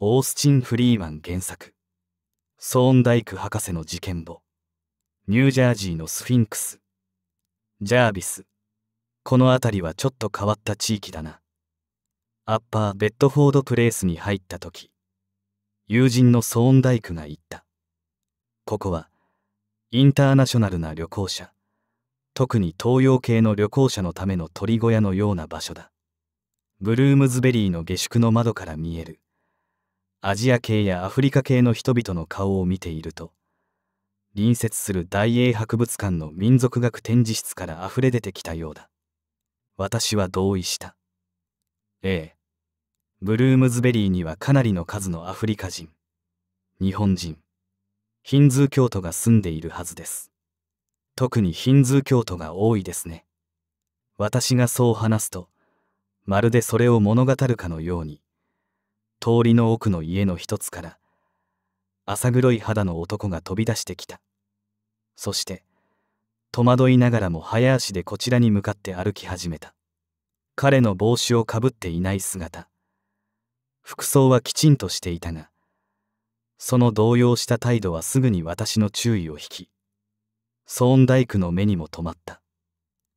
オースチン・フリーマン原作ソーンダイク博士の事件簿ニュージャージーのスフィンクスジャービスこの辺りはちょっと変わった地域だなアッパー・ベッドフォード・プレイスに入った時友人のソーンダイクが言ったここはインターナショナルな旅行者特に東洋系の旅行者のための鳥小屋のような場所だブルームズベリーの下宿の窓から見えるアジア系やアフリカ系の人々の顔を見ていると隣接する大英博物館の民族学展示室から溢れ出てきたようだ私は同意したええブルームズベリーにはかなりの数のアフリカ人日本人ヒンズー教徒が住んでいるはずです特にヒンズー教徒が多いですね私がそう話すとまるでそれを物語るかのように通りの奥の家の一つから浅黒い肌の男が飛び出してきたそして戸惑いながらも早足でこちらに向かって歩き始めた彼の帽子をかぶっていない姿服装はきちんとしていたがその動揺した態度はすぐに私の注意を引きソーンダイクの目にも留まった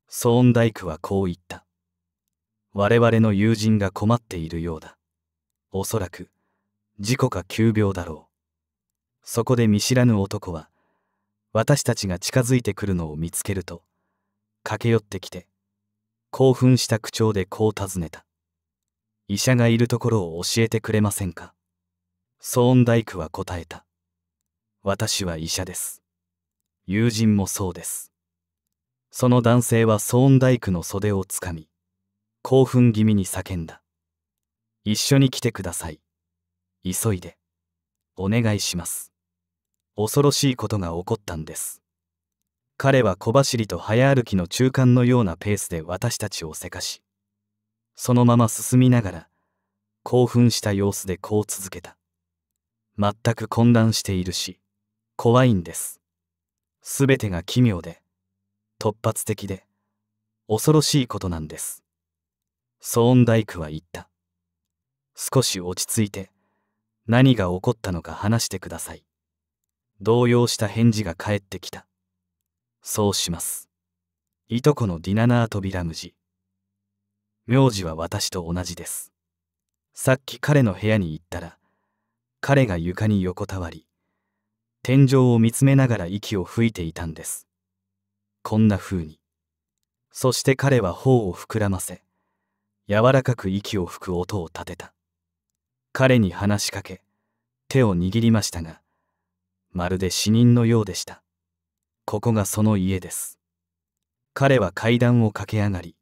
ソーンダイクはこう言った我々の友人が困っているようだおそらく事故か急病だろうそこで見知らぬ男は私たちが近づいてくるのを見つけると駆け寄ってきて興奮した口調でこう尋ねた医者がいるところを教えてくれませんかソーンダイクは答えた私は医者です友人もそうですその男性はソーンダイクの袖をつかみ興奮気味に叫んだ一緒に来てください。急いで。お願いします。恐ろしいことが起こったんです。彼は小走りと早歩きの中間のようなペースで私たちをせかし、そのまま進みながら、興奮した様子でこう続けた。全く混乱しているし、怖いんです。すべてが奇妙で、突発的で、恐ろしいことなんです。ソーンダイクは言った。少し落ち着いて何が起こったのか話してください動揺した返事が返ってきたそうしますいとこのディナナー扉無事名字は私と同じですさっき彼の部屋に行ったら彼が床に横たわり天井を見つめながら息を吹いていたんですこんな風にそして彼は頬を膨らませ柔らかく息を吹く音を立てた彼に話しかけ手を握りましたがまるで死人のようでしたここがその家です彼は階段を駆け上がり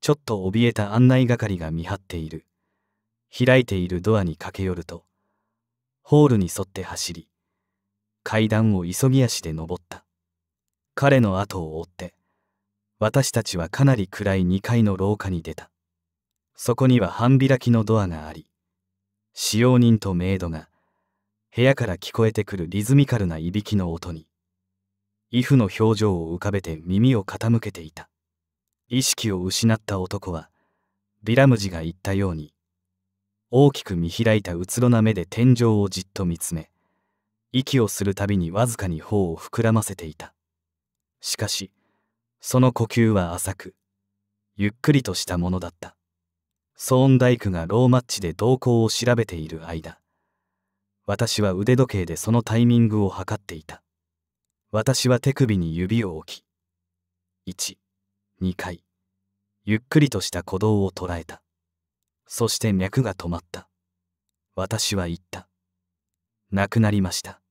ちょっと怯えた案内係が見張っている開いているドアに駆け寄るとホールに沿って走り階段を急ぎ足で登った彼の後を追って私たちはかなり暗い2階の廊下に出たそこには半開きのドアがあり使用人とメイドが部屋から聞こえてくるリズミカルないびきの音にイフの表情を浮かべて耳を傾けていた意識を失った男はビラムジが言ったように大きく見開いたうつろな目で天井をじっと見つめ息をするたびにわずかに頬を膨らませていたしかしその呼吸は浅くゆっくりとしたものだったソーンダイクがローマッチで動向を調べている間私は腕時計でそのタイミングを測っていた私は手首に指を置き12回ゆっくりとした鼓動を捉えたそして脈が止まった私は言った亡くなりました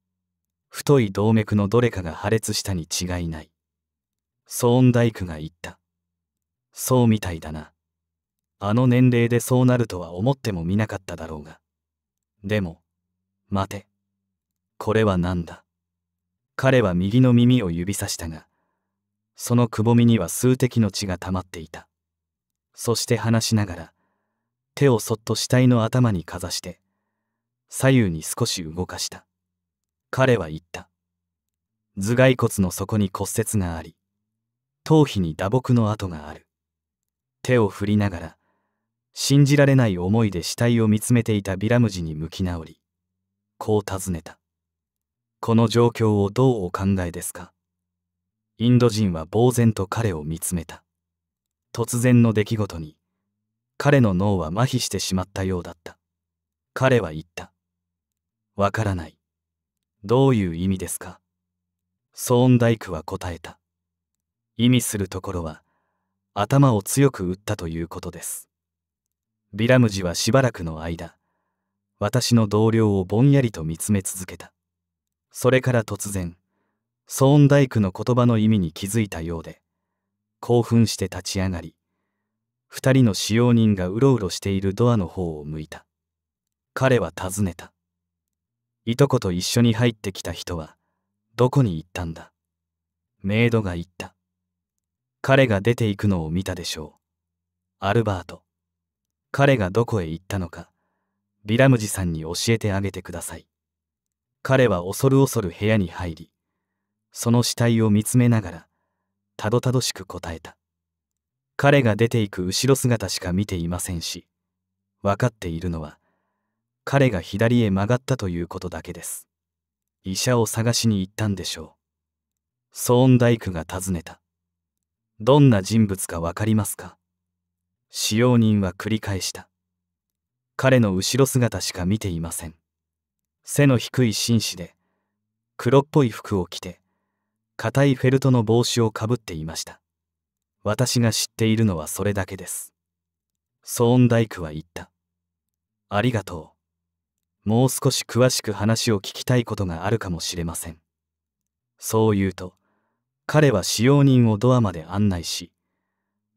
太い動脈のどれかが破裂したに違いないソーンダイクが言ったそうみたいだなあの年齢でそうなるとは思ってもみなかっただろうが。でも、待て。これは何だ彼は右の耳を指さしたが、そのくぼみには数滴の血が溜まっていた。そして話しながら、手をそっと死体の頭にかざして、左右に少し動かした。彼は言った。頭蓋骨の底に骨折があり、頭皮に打撲の跡がある。手を振りながら、信じられない思いで死体を見つめていたビラムジに向き直りこう尋ねたこの状況をどうお考えですかインド人は呆然と彼を見つめた突然の出来事に彼の脳は麻痺してしまったようだった彼は言ったわからないどういう意味ですかソーンダイクは答えた意味するところは頭を強く打ったということですビラムジはしばらくの間私の同僚をぼんやりと見つめ続けたそれから突然ソーンダイクの言葉の意味に気づいたようで興奮して立ち上がり2人の使用人がうろうろしているドアの方を向いた彼は尋ねたいとこと一緒に入ってきた人はどこに行ったんだメイドが言った彼が出て行くのを見たでしょうアルバート彼がどこへ行ったのかビラムジさんに教えてあげてください彼は恐る恐る部屋に入りその死体を見つめながらたどたどしく答えた彼が出ていく後ろ姿しか見ていませんし分かっているのは彼が左へ曲がったということだけです医者を探しに行ったんでしょうソーン大工が尋ねたどんな人物か分かりますか使用人は繰り返した彼の後ろ姿しか見ていません背の低い紳士で黒っぽい服を着て硬いフェルトの帽子をかぶっていました私が知っているのはそれだけですソーンダイクは言ったありがとうもう少し詳しく話を聞きたいことがあるかもしれませんそう言うと彼は使用人をドアまで案内し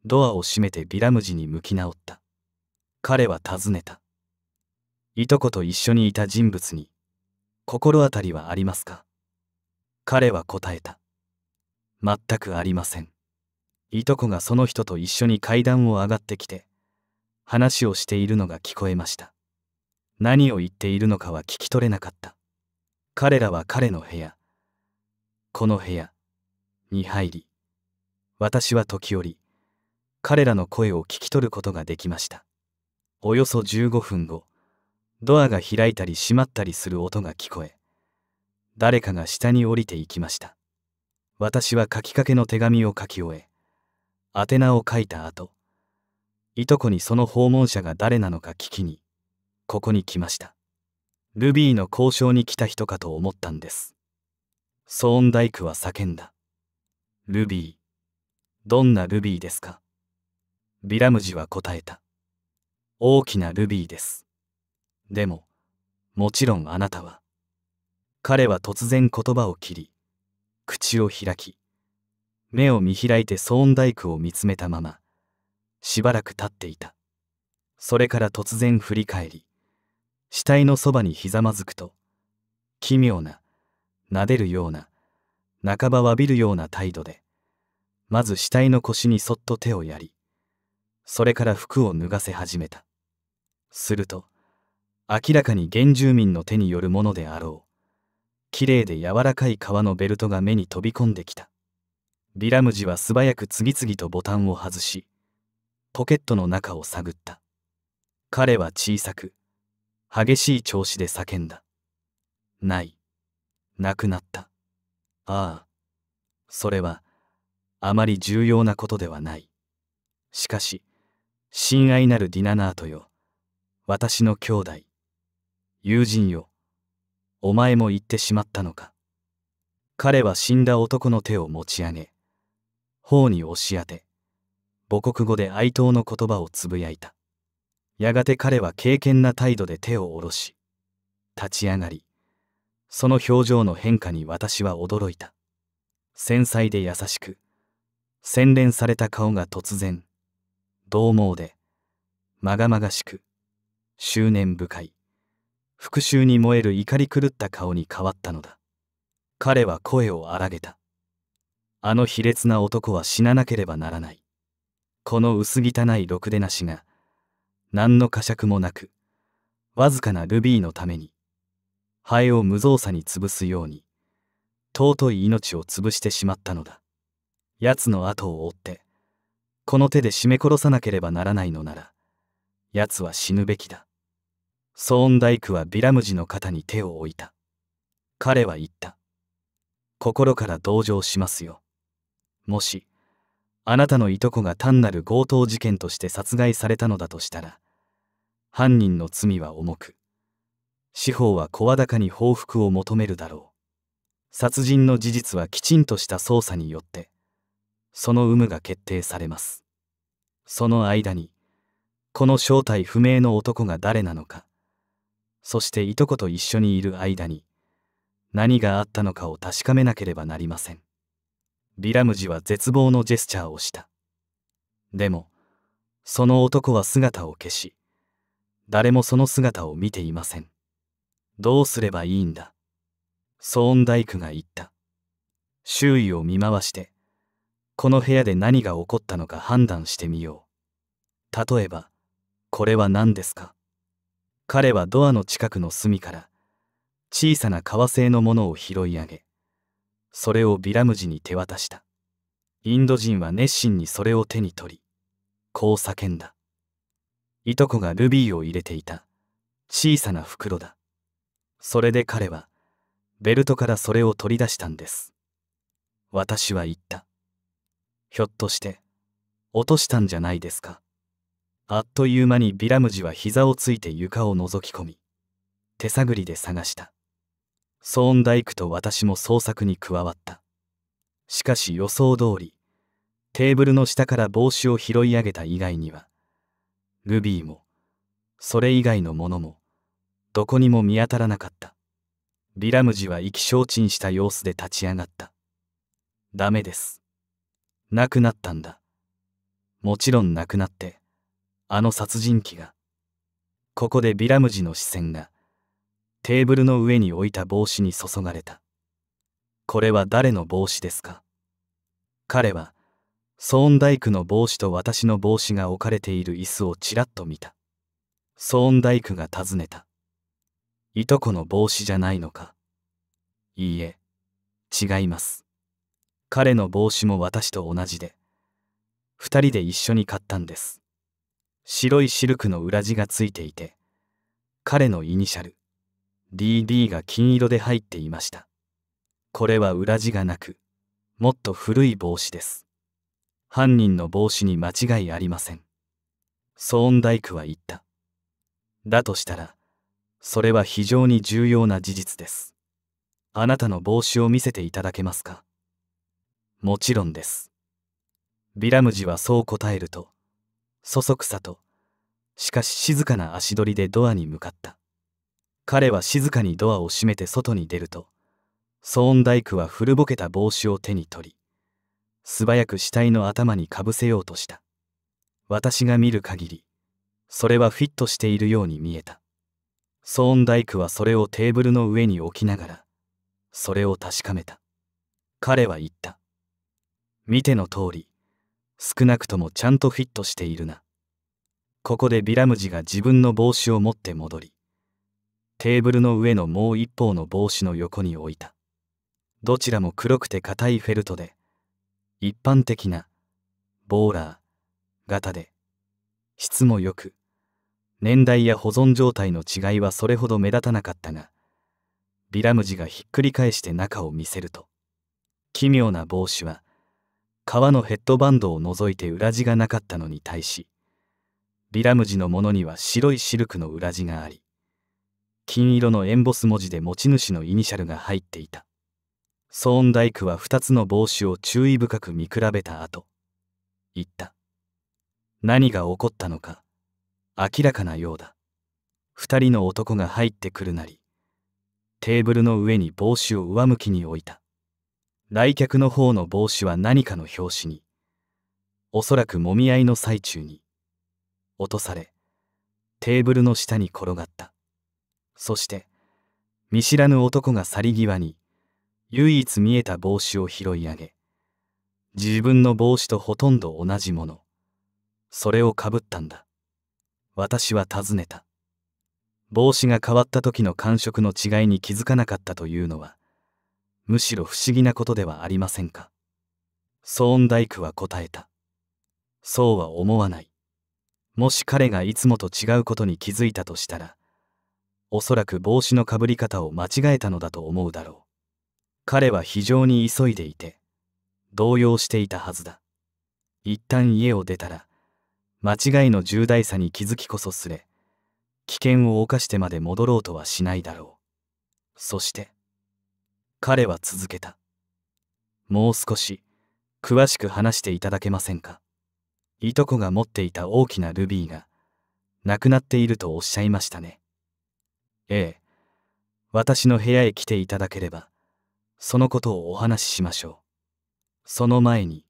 ドアを閉めてビラムジに向き直った。彼は尋ねた。いとこと一緒にいた人物に、心当たりはありますか彼は答えた。全くありません。いとこがその人と一緒に階段を上がってきて、話をしているのが聞こえました。何を言っているのかは聞き取れなかった。彼らは彼の部屋、この部屋に入り、私は時折、彼らの声を聞き取ることができましたおよそ15分後ドアが開いたり閉まったりする音が聞こえ誰かが下に降りていきました私は書きかけの手紙を書き終え宛名を書いた後いとこにその訪問者が誰なのか聞きにここに来ましたルビーの交渉に来た人かと思ったんですソーンダイクは叫んだルビーどんなルビーですかビラムジは答えた。大きなルビーです。でも、もちろんあなたは。彼は突然言葉を切り、口を開き、目を見開いてソーンダイクを見つめたまま、しばらく立っていた。それから突然振り返り、死体のそばにひざまずくと、奇妙な、撫でるような、半ばわびるような態度で、まず死体の腰にそっと手をやり、それから服を脱がせ始めたすると明らかに原住民の手によるものであろう綺麗で柔らかい革のベルトが目に飛び込んできたビラムジは素早く次々とボタンを外しポケットの中を探った彼は小さく激しい調子で叫んだないなくなったああそれはあまり重要なことではないしかし親愛なるディナナートよ、私の兄弟、友人よ、お前も言ってしまったのか。彼は死んだ男の手を持ち上げ、頬に押し当て、母国語で哀悼の言葉をつぶやいた。やがて彼は敬虔な態度で手を下ろし、立ち上がり、その表情の変化に私は驚いた。繊細で優しく、洗練された顔が突然、獰猛で、まがまがしく、執念深い、復讐に燃える怒り狂った顔に変わったのだ。彼は声を荒げた。あの卑劣な男は死ななければならない。この薄汚いろくでなしが、何の呵責もなく、わずかなルビーのために、ハエを無造作に潰すように、尊い命を潰してしまったのだ。奴の後を追って、この手で絞め殺さなければならないのなら奴は死ぬべきだソーンダイクはビラムジの肩に手を置いた彼は言った心から同情しますよもしあなたのいとこが単なる強盗事件として殺害されたのだとしたら犯人の罪は重く司法は声高に報復を求めるだろう殺人の事実はきちんとした捜査によってその有無が決定されますその間にこの正体不明の男が誰なのかそしていとこと一緒にいる間に何があったのかを確かめなければなりませんビラムジは絶望のジェスチャーをしたでもその男は姿を消し誰もその姿を見ていませんどうすればいいんだソーンダイクが言った周囲を見回してこの部屋で何が起こったのか判断してみよう。例えば、これは何ですか彼はドアの近くの隅から小さな革製のものを拾い上げ、それをビラムジに手渡した。インド人は熱心にそれを手に取り、こう叫んだ。いとこがルビーを入れていた小さな袋だ。それで彼はベルトからそれを取り出したんです。私は言った。ひょっとして落としたんじゃないですかあっという間にビラムジは膝をついて床を覗き込み手探りで探したソーンダイクと私も捜索に加わったしかし予想通りテーブルの下から帽子を拾い上げた以外にはルビーもそれ以外のものもどこにも見当たらなかったビラムジは意気消沈した様子で立ち上がったダメです亡くなったんだ。もちろんなくなって、あの殺人鬼が。ここでビラムジの視線が、テーブルの上に置いた帽子に注がれた。これは誰の帽子ですか彼は、ソーンダイクの帽子と私の帽子が置かれている椅子をちらっと見た。ソーンダイクが尋ねた。いとこの帽子じゃないのか。いいえ、違います。彼の帽子も私と同じで2人で一緒に買ったんです白いシルクの裏地がついていて彼のイニシャル DD が金色で入っていましたこれは裏地がなくもっと古い帽子です犯人の帽子に間違いありませんソーンダイクは言っただとしたらそれは非常に重要な事実ですあなたの帽子を見せていただけますかもちろんです。ビラムジはそう答えると、そそくさと、しかし静かな足取りでドアに向かった。彼は静かにドアを閉めて外に出ると、ソーンダイクは古ぼけた帽子を手に取り、素早く死体の頭にかぶせようとした。私が見る限り、それはフィットしているように見えた。ソーンダイクはそれをテーブルの上に置きながら、それを確かめた。彼は言った。見ての通り少なくともちゃんとフィットしているなここでビラムジが自分の帽子を持って戻りテーブルの上のもう一方の帽子の横に置いたどちらも黒くて硬いフェルトで一般的なボーラー型で質も良く年代や保存状態の違いはそれほど目立たなかったがビラムジがひっくり返して中を見せると奇妙な帽子は革のヘッドバンドを除いて裏地がなかったのに対しリラムジのものには白いシルクの裏地があり金色のエンボス文字で持ち主のイニシャルが入っていたソーンダイクは2つの帽子を注意深く見比べた後言った何が起こったのか明らかなようだ2人の男が入ってくるなりテーブルの上に帽子を上向きに置いた来客の方の帽子は何かの拍子におそらくもみ合いの最中に落とされテーブルの下に転がったそして見知らぬ男が去り際に唯一見えた帽子を拾い上げ自分の帽子とほとんど同じものそれをかぶったんだ私は尋ねた帽子が変わった時の感触の違いに気づかなかったというのはむしろ不思議なことではありませんか。ソーンダイクは答えた。そうは思わない。もし彼がいつもと違うことに気づいたとしたら、おそらく帽子のかぶり方を間違えたのだと思うだろう。彼は非常に急いでいて、動揺していたはずだ。一旦家を出たら、間違いの重大さに気づきこそすれ、危険を冒してまで戻ろうとはしないだろう。そして、彼は続けた。もう少し詳しく話していただけませんか。いとこが持っていた大きなルビーが亡くなっているとおっしゃいましたね。ええ、私の部屋へ来ていただければ、そのことをお話ししましょう。その前に、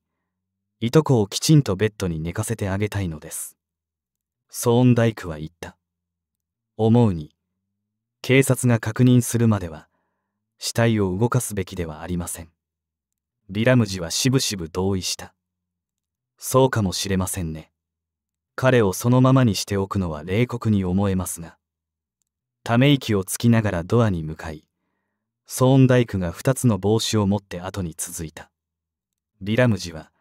いとこをきちんとベッドに寝かせてあげたいのです。ソーンダイクは言った。思うに、警察が確認するまでは、死体を動かすべきではありません。ビラムジはしぶしぶ同意した。そうかもしれませんね。彼をそのままにしておくのは冷酷に思えますが。ため息をつきながらドアに向かい、ソーンダイクが2つの帽子を持って後に続いた。ビラムジは、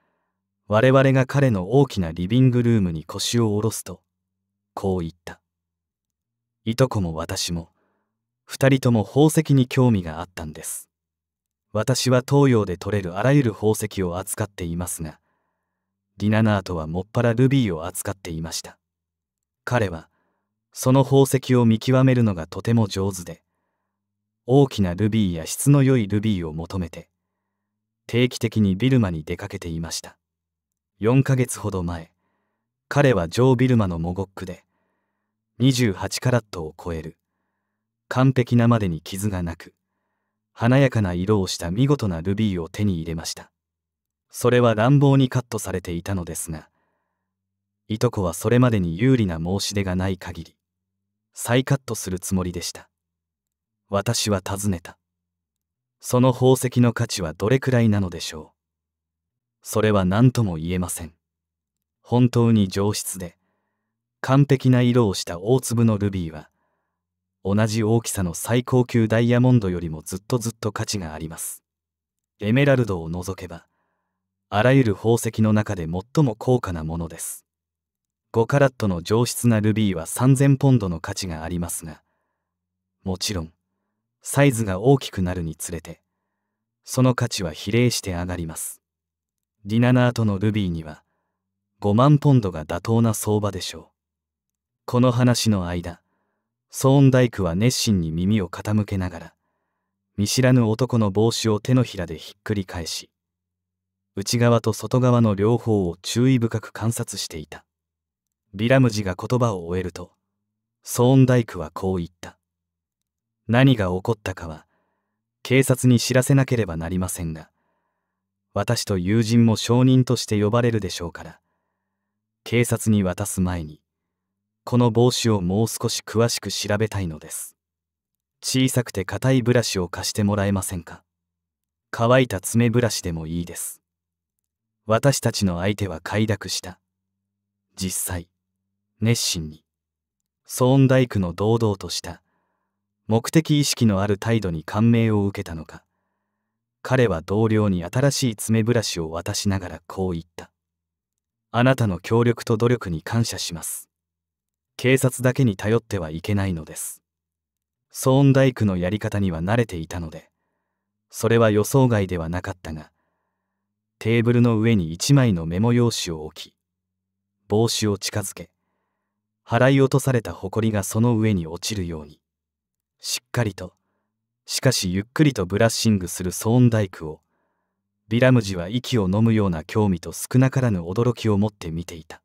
我々が彼の大きなリビングルームに腰を下ろすと、こう言った。いとこも私も、2人とも宝石に興味があったんです私は東洋で採れるあらゆる宝石を扱っていますがディナナートはもっぱらルビーを扱っていました彼はその宝石を見極めるのがとても上手で大きなルビーや質の良いルビーを求めて定期的にビルマに出かけていました4ヶ月ほど前彼はジョー・ビルマのモゴックで28カラットを超える完璧なまでに傷がなく華やかな色をした見事なルビーを手に入れましたそれは乱暴にカットされていたのですがいとこはそれまでに有利な申し出がない限り再カットするつもりでした私は尋ねたその宝石の価値はどれくらいなのでしょうそれは何とも言えません本当に上質で完璧な色をした大粒のルビーは同じ大きさの最高級ダイヤモンドよりもずっとずっと価値があります。エメラルドを除けば、あらゆる宝石の中で最も高価なものです。5カラットの上質なルビーは3000ポンドの価値がありますが、もちろん、サイズが大きくなるにつれて、その価値は比例して上がります。ディナナートのルビーには、5万ポンドが妥当な相場でしょう。この話の間、ソーンダイクは熱心に耳を傾けながら見知らぬ男の帽子を手のひらでひっくり返し内側と外側の両方を注意深く観察していたビラムジが言葉を終えるとソーンダイクはこう言った何が起こったかは警察に知らせなければなりませんが私と友人も証人として呼ばれるでしょうから警察に渡す前にこの帽子をもう少し詳しく調べたいのです小さくて硬いブラシを貸してもらえませんか乾いた爪ブラシでもいいです私たちの相手は快諾した実際熱心にソーンダイクの堂々とした目的意識のある態度に感銘を受けたのか彼は同僚に新しい爪ブラシを渡しながらこう言ったあなたの協力と努力に感謝します警察だけに頼ってはいけないのですソーンダイクのやり方には慣れていたのでそれは予想外ではなかったがテーブルの上に1枚のメモ用紙を置き帽子を近づけ払い落とされた埃がその上に落ちるようにしっかりとしかしゆっくりとブラッシングするソーンダイクをビラムジは息をのむような興味と少なからぬ驚きを持って見ていた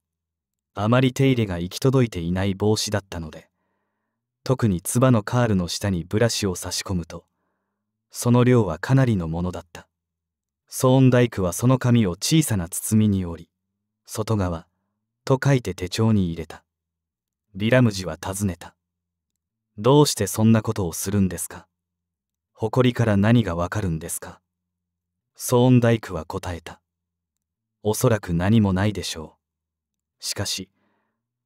あまり手入れが行き届いていない帽子だったので特につばのカールの下にブラシを差し込むとその量はかなりのものだったソーンダイクはその紙を小さな包みに折り外側と書いて手帳に入れたリラムジは尋ねたどうしてそんなことをするんですか誇りから何がわかるんですかソーンダイクは答えたおそらく何もないでしょうしかし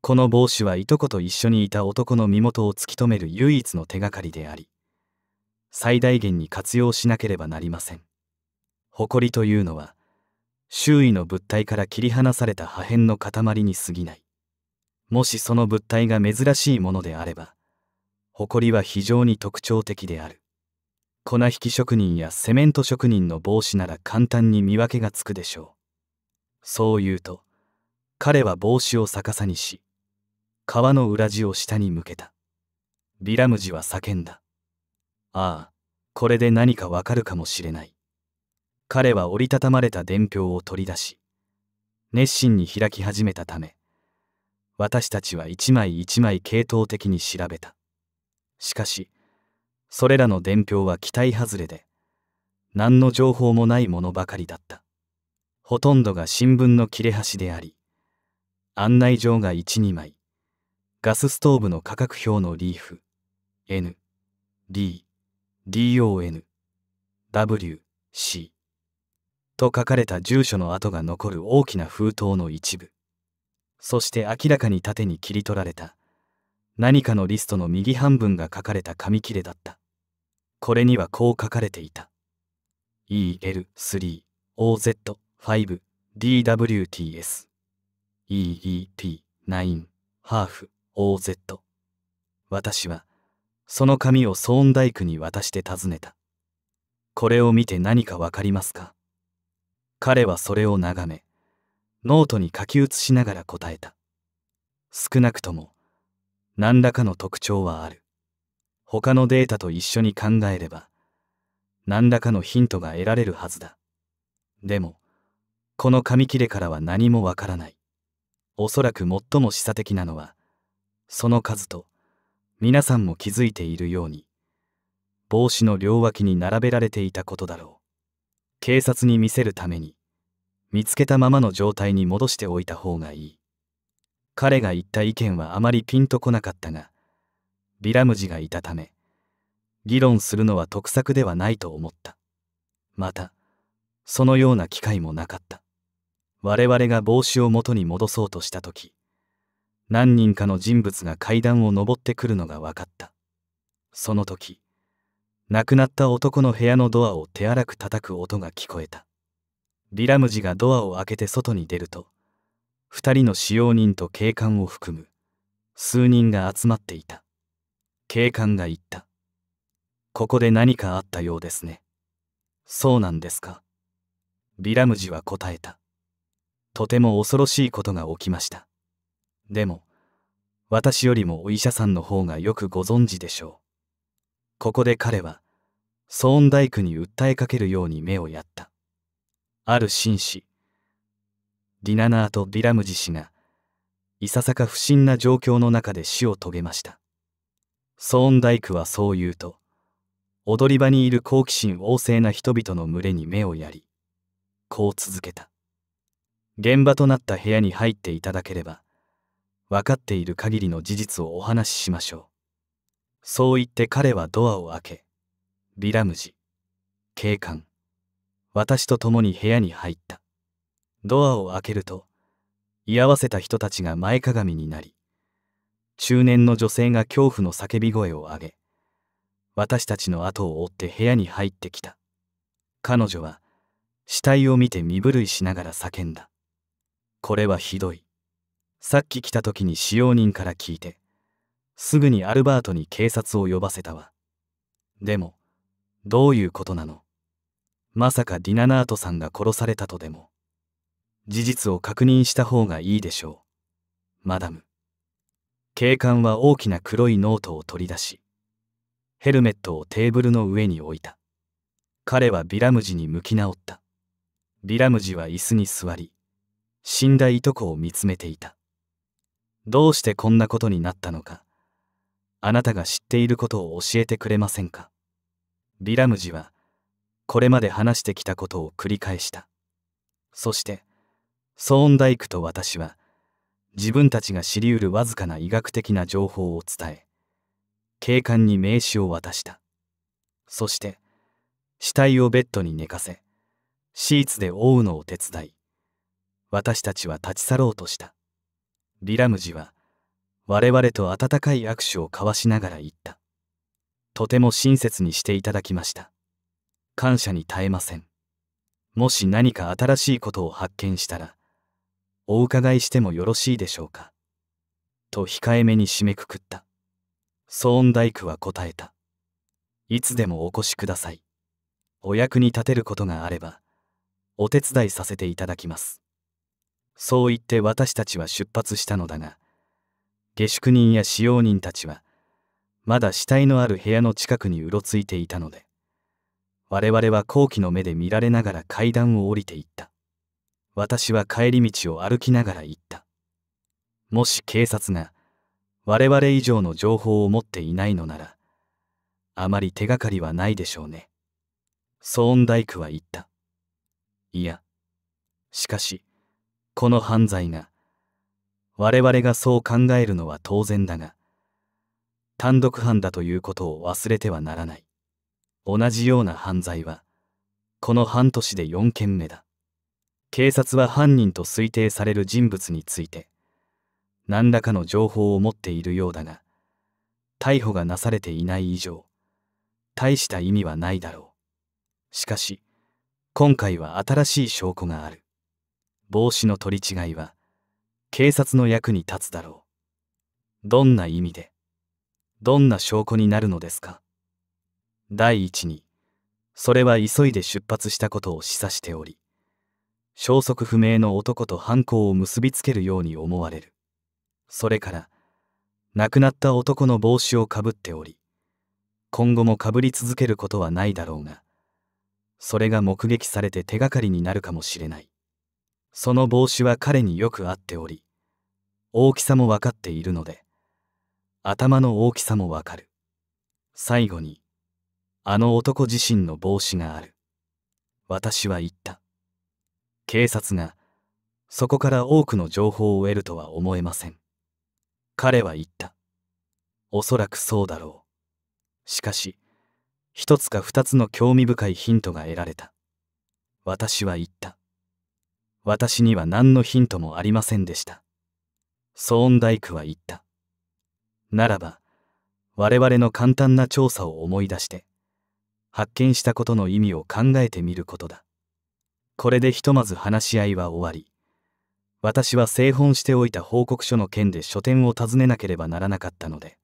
この帽子はいとこと一緒にいた男の身元を突き止める唯一の手がかりであり最大限に活用しなければなりません誇というのは周囲の物体から切り離された破片の塊に過ぎないもしその物体が珍しいものであれば誇は非常に特徴的である粉引き職人やセメント職人の帽子なら簡単に見分けがつくでしょうそう言うと彼は帽子を逆さにし、川の裏地を下に向けた。ビラムジは叫んだ。ああ、これで何かわかるかもしれない。彼は折りたたまれた伝票を取り出し、熱心に開き始めたため、私たちは一枚一枚系統的に調べた。しかし、それらの伝票は期待外れで、何の情報もないものばかりだった。ほとんどが新聞の切れ端であり、案内状が12枚ガスストーブの価格表のリーフ N D DON WC と書かれた住所の跡が残る大きな封筒の一部そして明らかに縦に切り取られた何かのリストの右半分が書かれた紙切れだったこれにはこう書かれていた EL3OZ5DWTS EET9 ハーフ OZ 私はその紙をソーンダイクに渡して尋ねたこれを見て何かわかりますか彼はそれを眺めノートに書き写しながら答えた少なくとも何らかの特徴はある他のデータと一緒に考えれば何らかのヒントが得られるはずだでもこの紙切れからは何もわからないおそらく最も示唆的なのはその数と皆さんも気づいているように帽子の両脇に並べられていたことだろう警察に見せるために見つけたままの状態に戻しておいた方がいい彼が言った意見はあまりピンとこなかったがビラムジがいたため議論するのは得策ではないと思ったまたそのような機会もなかった我々が帽子を元に戻そうとした時何人かの人物が階段を上ってくるのが分かったその時亡くなった男の部屋のドアを手荒く叩く音が聞こえたリラムジがドアを開けて外に出ると2人の使用人と警官を含む数人が集まっていた警官が言ったここで何かあったようですねそうなんですかビラムジは答えたとても恐ろしいことが起きましたでも私よりもお医者さんの方がよくご存知でしょうここで彼はソーンダイクに訴えかけるように目をやったある紳士ディナナーとディラムジ氏がいささか不審な状況の中で死を遂げましたソーンダイクはそう言うと踊り場にいる好奇心旺盛な人々の群れに目をやりこう続けた現場となった部屋に入っていただければ分かっている限りの事実をお話ししましょうそう言って彼はドアを開けビラムジ警官私と共に部屋に入ったドアを開けると居合わせた人たちが前かがみになり中年の女性が恐怖の叫び声を上げ私たちの後を追って部屋に入ってきた彼女は死体を見て身震いしながら叫んだこれはひどい。さっき来た時に使用人から聞いて、すぐにアルバートに警察を呼ばせたわ。でも、どういうことなのまさかディナナートさんが殺されたとでも。事実を確認した方がいいでしょう。マダム。警官は大きな黒いノートを取り出し、ヘルメットをテーブルの上に置いた。彼はビラムジに向き直った。ビラムジは椅子に座り、死んだいとこを見つめていたどうしてこんなことになったのかあなたが知っていることを教えてくれませんかビラムジはこれまで話してきたことを繰り返したそしてソーン大工と私は自分たちが知りうるわずかな医学的な情報を伝え警官に名刺を渡したそして死体をベッドに寝かせシーツで覆うのを手伝い私たちは立ち去ろうとしたリラムジは我々と温かい握手を交わしながら言ったとても親切にしていただきました感謝に耐えませんもし何か新しいことを発見したらお伺いしてもよろしいでしょうかと控えめに締めくくったソーンダイクは答えたいつでもお越しくださいお役に立てることがあればお手伝いさせていただきますそう言って私たちは出発したのだが下宿人や使用人たちはまだ死体のある部屋の近くにうろついていたので我々は好奇の目で見られながら階段を降りていった私は帰り道を歩きながら行ったもし警察が我々以上の情報を持っていないのならあまり手がかりはないでしょうねソーンダイクは言ったいやしかしこの犯罪が我々がそう考えるのは当然だが単独犯だということを忘れてはならない同じような犯罪はこの半年で4件目だ警察は犯人と推定される人物について何らかの情報を持っているようだが逮捕がなされていない以上大した意味はないだろうしかし今回は新しい証拠がある帽子の取り違いは警察の役に立つだろう。どんな意味で、どんな証拠になるのですか第一に、それは急いで出発したことを示唆しており、消息不明の男と犯行を結びつけるように思われる。それから、亡くなった男の帽子をかぶっており、今後もかぶり続けることはないだろうが、それが目撃されて手がかりになるかもしれない。その帽子は彼によく合っており大きさも分かっているので頭の大きさも分かる最後にあの男自身の帽子がある私は言った警察がそこから多くの情報を得るとは思えません彼は言ったおそらくそうだろうしかし一つか二つの興味深いヒントが得られた私は言った私には何のヒントもありませんでした。ソーンダイクは言った。ならば、我々の簡単な調査を思い出して、発見したことの意味を考えてみることだ。これでひとまず話し合いは終わり、私は製本しておいた報告書の件で書店を訪ねなければならなかったので、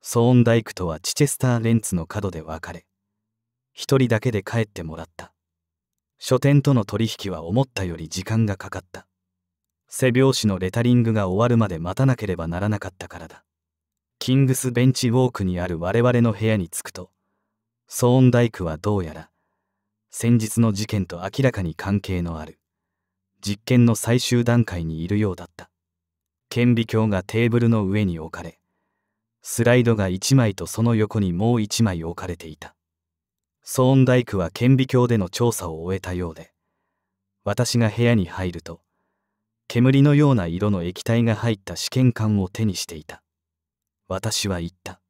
ソーンダイクとはチチェスター・レンツの角で別れ、一人だけで帰ってもらった。書店との取引は思ったより時間がかかった背表紙のレタリングが終わるまで待たなければならなかったからだキングスベンチウォークにある我々の部屋に着くとソーンダイクはどうやら先日の事件と明らかに関係のある実験の最終段階にいるようだった顕微鏡がテーブルの上に置かれスライドが1枚とその横にもう1枚置かれていたソーンダイクは顕微鏡での調査を終えたようで私が部屋に入ると煙のような色の液体が入った試験管を手にしていた私は言った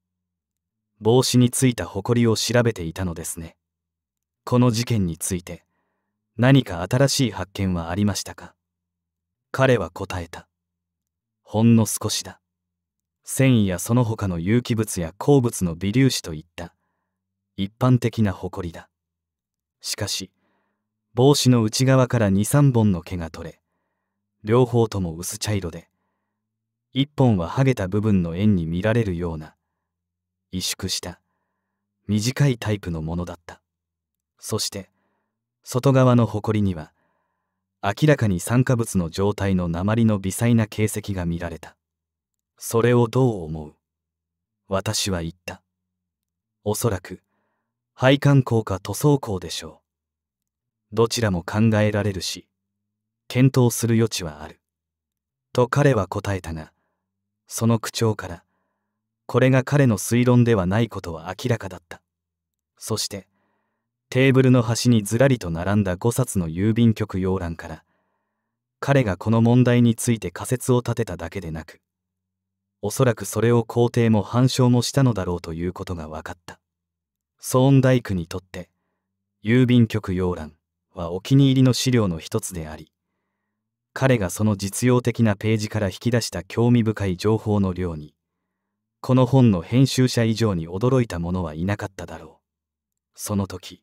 帽子についたほこりを調べていたのですねこの事件について何か新しい発見はありましたか彼は答えたほんの少しだ繊維やその他の有機物や鉱物の微粒子といった一般的な誇りだしかし帽子の内側から23本の毛が取れ両方とも薄茶色で1本は剥げた部分の円に見られるような萎縮した短いタイプのものだったそして外側のほこりには明らかに酸化物の状態の鉛の微細な形跡が見られたそれをどう思う私は言ったおそらく配管工か塗装工でしょう。どちらも考えられるし、検討する余地はある。と彼は答えたが、その口調から、これが彼の推論ではないことは明らかだった。そして、テーブルの端にずらりと並んだ5冊の郵便局要覧から、彼がこの問題について仮説を立てただけでなく、おそらくそれを肯定も反証もしたのだろうということが分かった。ソーンダにとって郵便局要蘭はお気に入りの資料の一つであり彼がその実用的なページから引き出した興味深い情報の量にこの本の編集者以上に驚いた者はいなかっただろうその時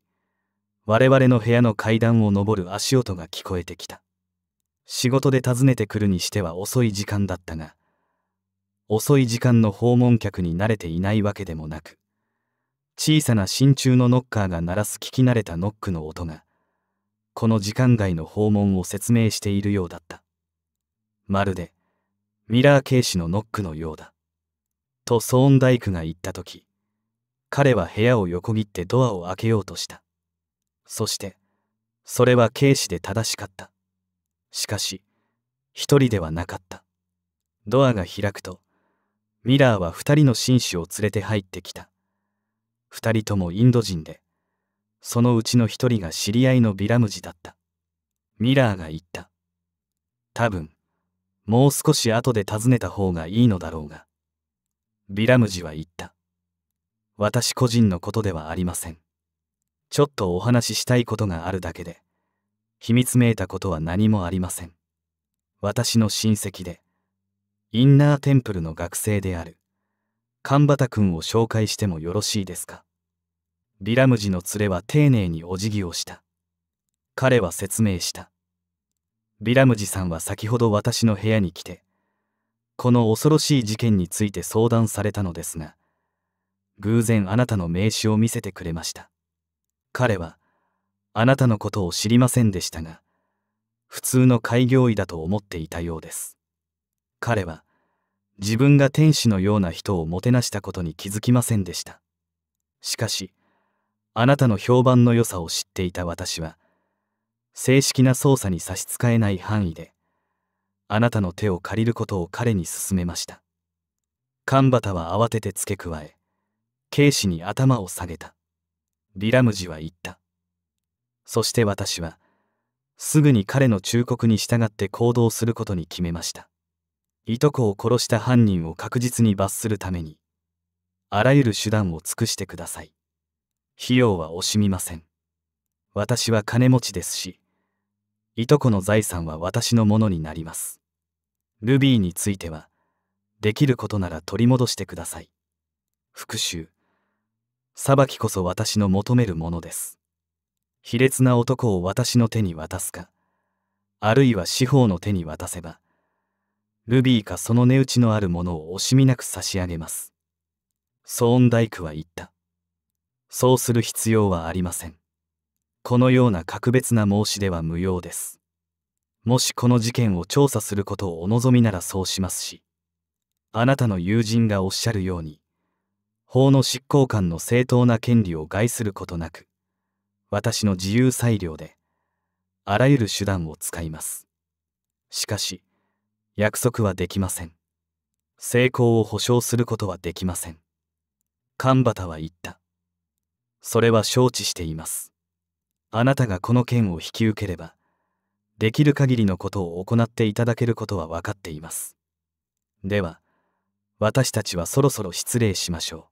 我々の部屋の階段を上る足音が聞こえてきた仕事で訪ねてくるにしては遅い時間だったが遅い時間の訪問客に慣れていないわけでもなく小さな真鍮のノッカーが鳴らす聞き慣れたノックの音がこの時間外の訪問を説明しているようだったまるでミラー軽視のノックのようだとソーンダイクが言った時彼は部屋を横切ってドアを開けようとしたそしてそれは軽視で正しかったしかし一人ではなかったドアが開くとミラーは二人の紳士を連れて入ってきた2人ともインド人でそのうちの1人が知り合いのビラムジだったミラーが言った多分もう少し後で訪ねた方がいいのだろうがビラムジは言った私個人のことではありませんちょっとお話ししたいことがあるだけで秘密めいたことは何もありません私の親戚でインナーテンプルの学生である神畑君を紹介してもよろしいですかビラムジの連れは丁寧にお辞儀をした彼は説明したビラムジさんは先ほど私の部屋に来てこの恐ろしい事件について相談されたのですが偶然あなたの名刺を見せてくれました彼はあなたのことを知りませんでしたが普通の開業医だと思っていたようです彼は自分が天使のような人をもてなしたことに気づきませんでした。しかし、あなたの評判の良さを知っていた私は、正式な捜査に差し支えない範囲で、あなたの手を借りることを彼に勧めました。神端は慌てて付け加え、警視に頭を下げた。ビラムジは言った。そして私は、すぐに彼の忠告に従って行動することに決めました。いとこを殺した犯人を確実に罰するためにあらゆる手段を尽くしてください費用は惜しみません私は金持ちですしいとこの財産は私のものになりますルビーについてはできることなら取り戻してください復讐裁きこそ私の求めるものです卑劣な男を私の手に渡すかあるいは司法の手に渡せばルビーかその値打ちのあるものを惜しみなく差し上げます。ソーンダイクは言った。そうする必要はありません。このような格別な申し出は無用です。もしこの事件を調査することをお望みならそうしますし、あなたの友人がおっしゃるように、法の執行官の正当な権利を害することなく、私の自由裁量で、あらゆる手段を使います。しかし、約束はできません成功を保証することはできません神畑は言ったそれは承知していますあなたがこの件を引き受ければできる限りのことを行っていただけることは分かっていますでは私たちはそろそろ失礼しましょ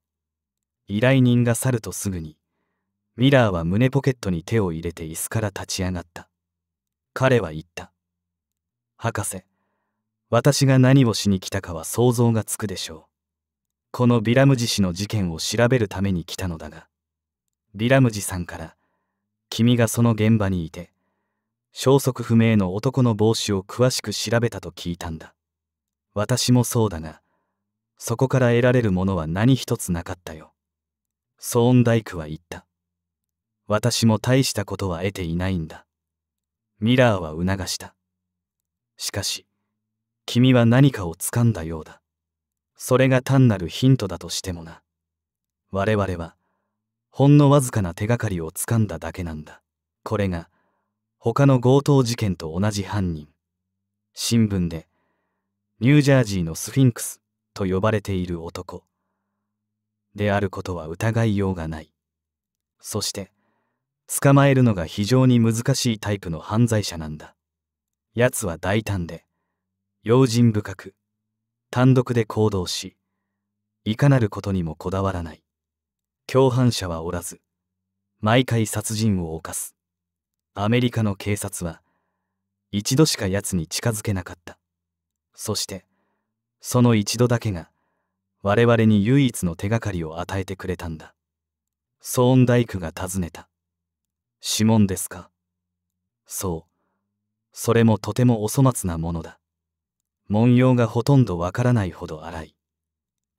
う依頼人が去るとすぐにミラーは胸ポケットに手を入れて椅子から立ち上がった彼は言った博士私が何をしに来たかは想像がつくでしょうこのビラムジ氏の事件を調べるために来たのだがビラムジさんから君がその現場にいて消息不明の男の帽子を詳しく調べたと聞いたんだ私もそうだがそこから得られるものは何一つなかったよソーンダイクは言った私も大したことは得ていないんだミラーは促したしかし君は何かを掴んだようだ。それが単なるヒントだとしてもな。我々は、ほんのわずかな手がかりを掴んだだけなんだ。これが、他の強盗事件と同じ犯人。新聞で、ニュージャージーのスフィンクスと呼ばれている男。であることは疑いようがない。そして、捕まえるのが非常に難しいタイプの犯罪者なんだ。奴は大胆で、用心深く単独で行動しいかなることにもこだわらない共犯者はおらず毎回殺人を犯すアメリカの警察は一度しか奴に近づけなかったそしてその一度だけが我々に唯一の手がかりを与えてくれたんだソーンダイクが尋ねた「指紋ですか?」そうそれもとてもお粗末なものだ文様がほとんどわからないほど荒い。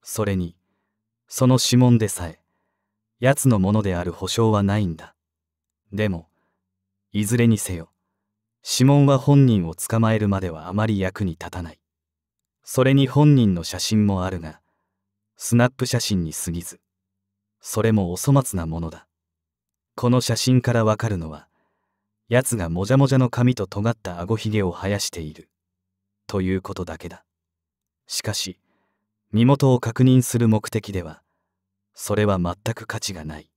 それに、その指紋でさえ、奴のものである保証はないんだ。でも、いずれにせよ、指紋は本人を捕まえるまではあまり役に立たない。それに本人の写真もあるが、スナップ写真に過ぎず、それもお粗末なものだ。この写真からわかるのは、奴がもじゃもじゃの髪と尖ったあごひげを生やしている。ということだけだしかし身元を確認する目的ではそれは全く価値がない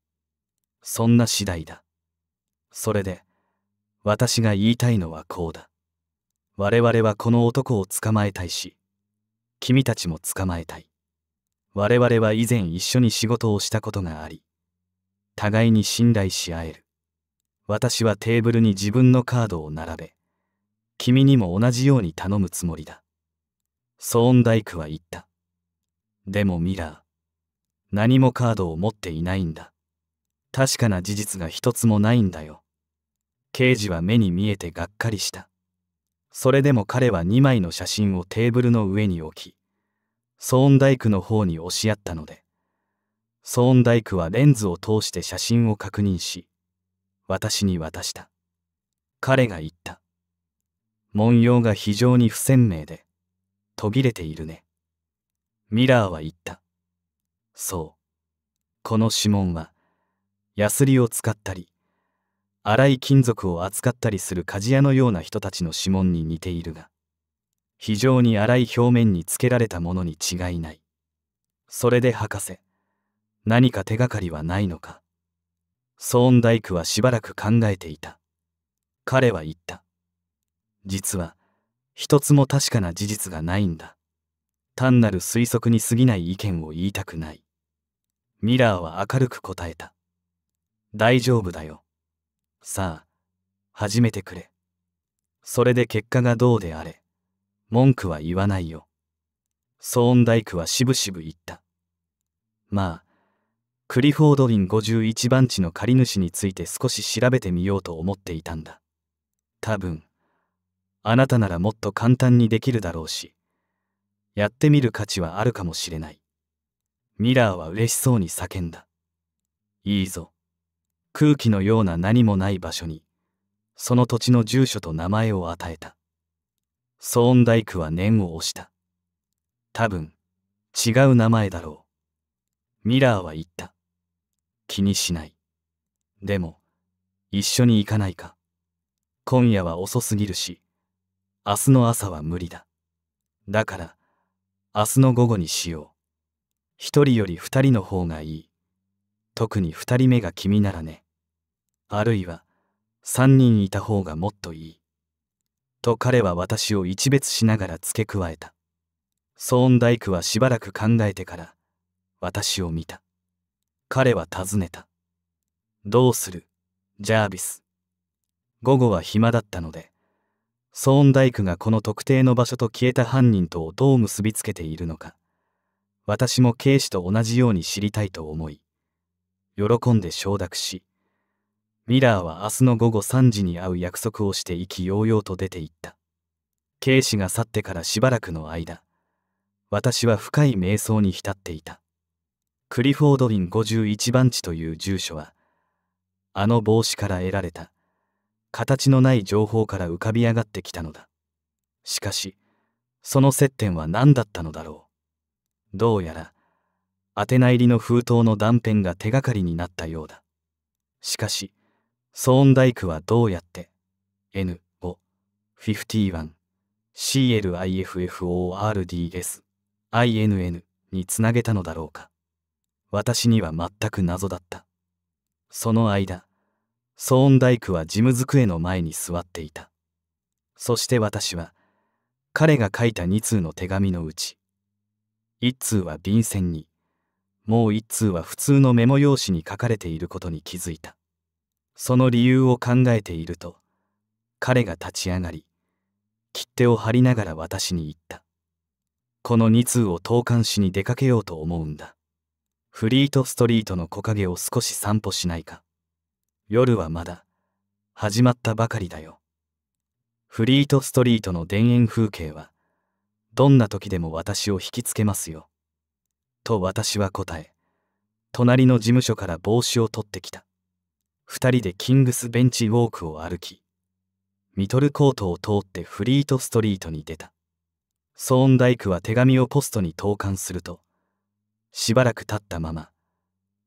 そんな次第だそれで私が言いたいのはこうだ我々はこの男を捕まえたいし君たちも捕まえたい我々は以前一緒に仕事をしたことがあり互いに信頼し合える私はテーブルに自分のカードを並べ君にも同じように頼むつもりだ。ソーンダイクは言った。でもミラー、何もカードを持っていないんだ。確かな事実が一つもないんだよ。刑事は目に見えてがっかりした。それでも彼は2枚の写真をテーブルの上に置き、ソーンダイクの方に押しやったので、ソーンダイクはレンズを通して写真を確認し、私に渡した。彼が言った。文様が非常に不鮮明で、途切れているね。ミラーは言った。そう。この指紋は、ヤスリを使ったり、粗い金属を扱ったりする鍛冶屋のような人たちの指紋に似ているが、非常に粗い表面につけられたものに違いない。それで博士、何か手がかりはないのか。ソーンダイクはしばらく考えていた。彼は言った。実は一つも確かな事実がないんだ単なる推測に過ぎない意見を言いたくないミラーは明るく答えた大丈夫だよさあ始めてくれそれで結果がどうであれ文句は言わないよソーンダイクはしぶしぶ言ったまあクリフォードリン51番地の借り主について少し調べてみようと思っていたんだ多分あなたならもっと簡単にできるだろうし、やってみる価値はあるかもしれない。ミラーは嬉しそうに叫んだ。いいぞ。空気のような何もない場所に、その土地の住所と名前を与えた。ソーンダイクは念を押した。多分、違う名前だろう。ミラーは言った。気にしない。でも、一緒に行かないか。今夜は遅すぎるし、明日の朝は無理だ。だから、明日の午後にしよう。一人より二人の方がいい。特に二人目が君ならね。あるいは、三人いた方がもっといい。と彼は私を一別しながら付け加えた。ソーンダイクはしばらく考えてから、私を見た。彼は尋ねた。どうする、ジャービス。午後は暇だったので。ソーンダイクがこの特定の場所と消えた犯人とをどう結びつけているのか私も警視と同じように知りたいと思い喜んで承諾しミラーは明日の午後3時に会う約束をして意気揚々と出て行った警視が去ってからしばらくの間私は深い瞑想に浸っていたクリフォードリン51番地という住所はあの帽子から得られた形のない情報から浮かび上がってきたのだしかしその接点は何だったのだろうどうやら宛名入りの封筒の断片が手がかりになったようだしかしソーンダイクはどうやって N551CLIFFORDSINN につなげたのだろうか私には全く謎だったその間ソーンダイクは事務机の前に座っていた。そして私は、彼が書いた2通の手紙のうち、1通は便箋に、もう1通は普通のメモ用紙に書かれていることに気づいた。その理由を考えていると、彼が立ち上がり、切手を貼りながら私に言った。この2通を投函しに出かけようと思うんだ。フリートストリートの木陰を少し散歩しないか。夜はまだ始まったばかりだよ。フリートストリートの田園風景はどんな時でも私を引きつけますよ。と私は答え、隣の事務所から帽子を取ってきた。二人でキングスベンチウォークを歩き、ミトルコートを通ってフリートストリートに出た。ソーンダイクは手紙をポストに投函すると、しばらく経ったまま、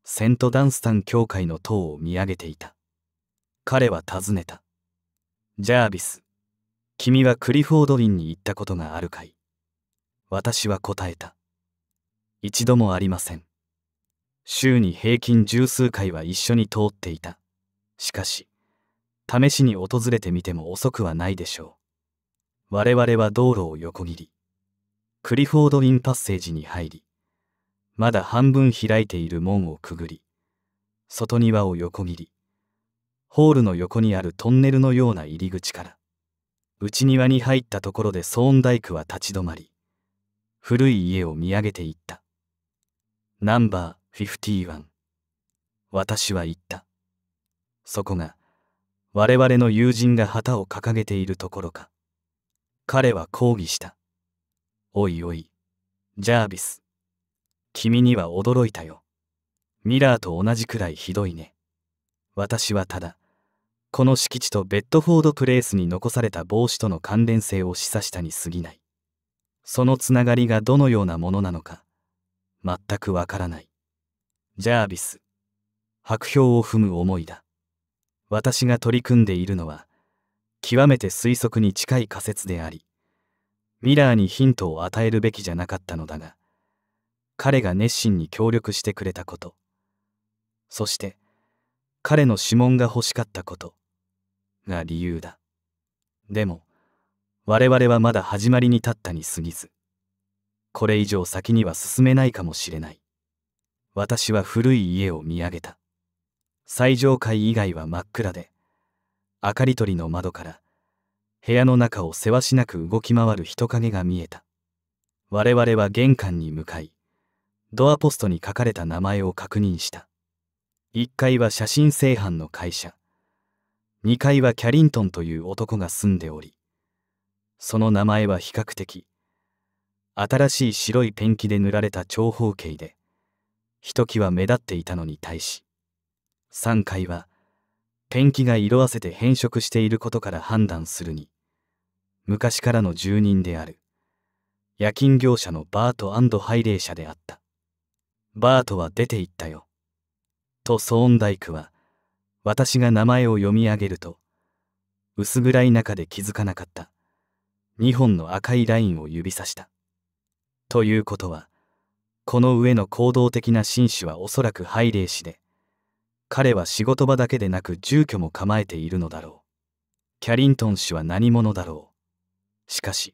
セント・ダンスタン教会の塔を見上げていた彼は尋ねたジャービス君はクリフォードンに行ったことがあるかい私は答えた一度もありません週に平均十数回は一緒に通っていたしかし試しに訪れてみても遅くはないでしょう我々は道路を横切りクリフォード・リンパッセージに入りまだ半分開いている門をくぐり外庭を横切りホールの横にあるトンネルのような入り口から内庭に入ったところでソーン大工は立ち止まり古い家を見上げていったナンバーフフィィテーワン。私は言ったそこが我々の友人が旗を掲げているところか彼は抗議したおいおいジャービス君には驚いたよ。ミラーと同じくらいひどいね。私はただ、この敷地とベッドフォードプレイスに残された帽子との関連性を示唆したに過ぎない。そのつながりがどのようなものなのか、全くわからない。ジャービス。白氷を踏む思いだ。私が取り組んでいるのは、極めて推測に近い仮説であり、ミラーにヒントを与えるべきじゃなかったのだが、彼が熱心に協力してくれたことそして彼の指紋が欲しかったことが理由だでも我々はまだ始まりに立ったに過ぎずこれ以上先には進めないかもしれない私は古い家を見上げた最上階以外は真っ暗で明かり取りの窓から部屋の中をせわしなく動き回る人影が見えた我々は玄関に向かいドアポストに書かれた名前を確認した1階は写真製版の会社2階はキャリントンという男が住んでおりその名前は比較的新しい白いペンキで塗られた長方形でひときわ目立っていたのに対し3階はペンキが色あせて変色していることから判断するに昔からの住人である夜勤業者のバートハイレー社であったバートは出て行ったよ。とソーンダイクは、私が名前を読み上げると、薄暗い中で気づかなかった。2本の赤いラインを指さした。ということは、この上の行動的な紳士はおそらくハイレー氏で、彼は仕事場だけでなく住居も構えているのだろう。キャリントン氏は何者だろう。しかし、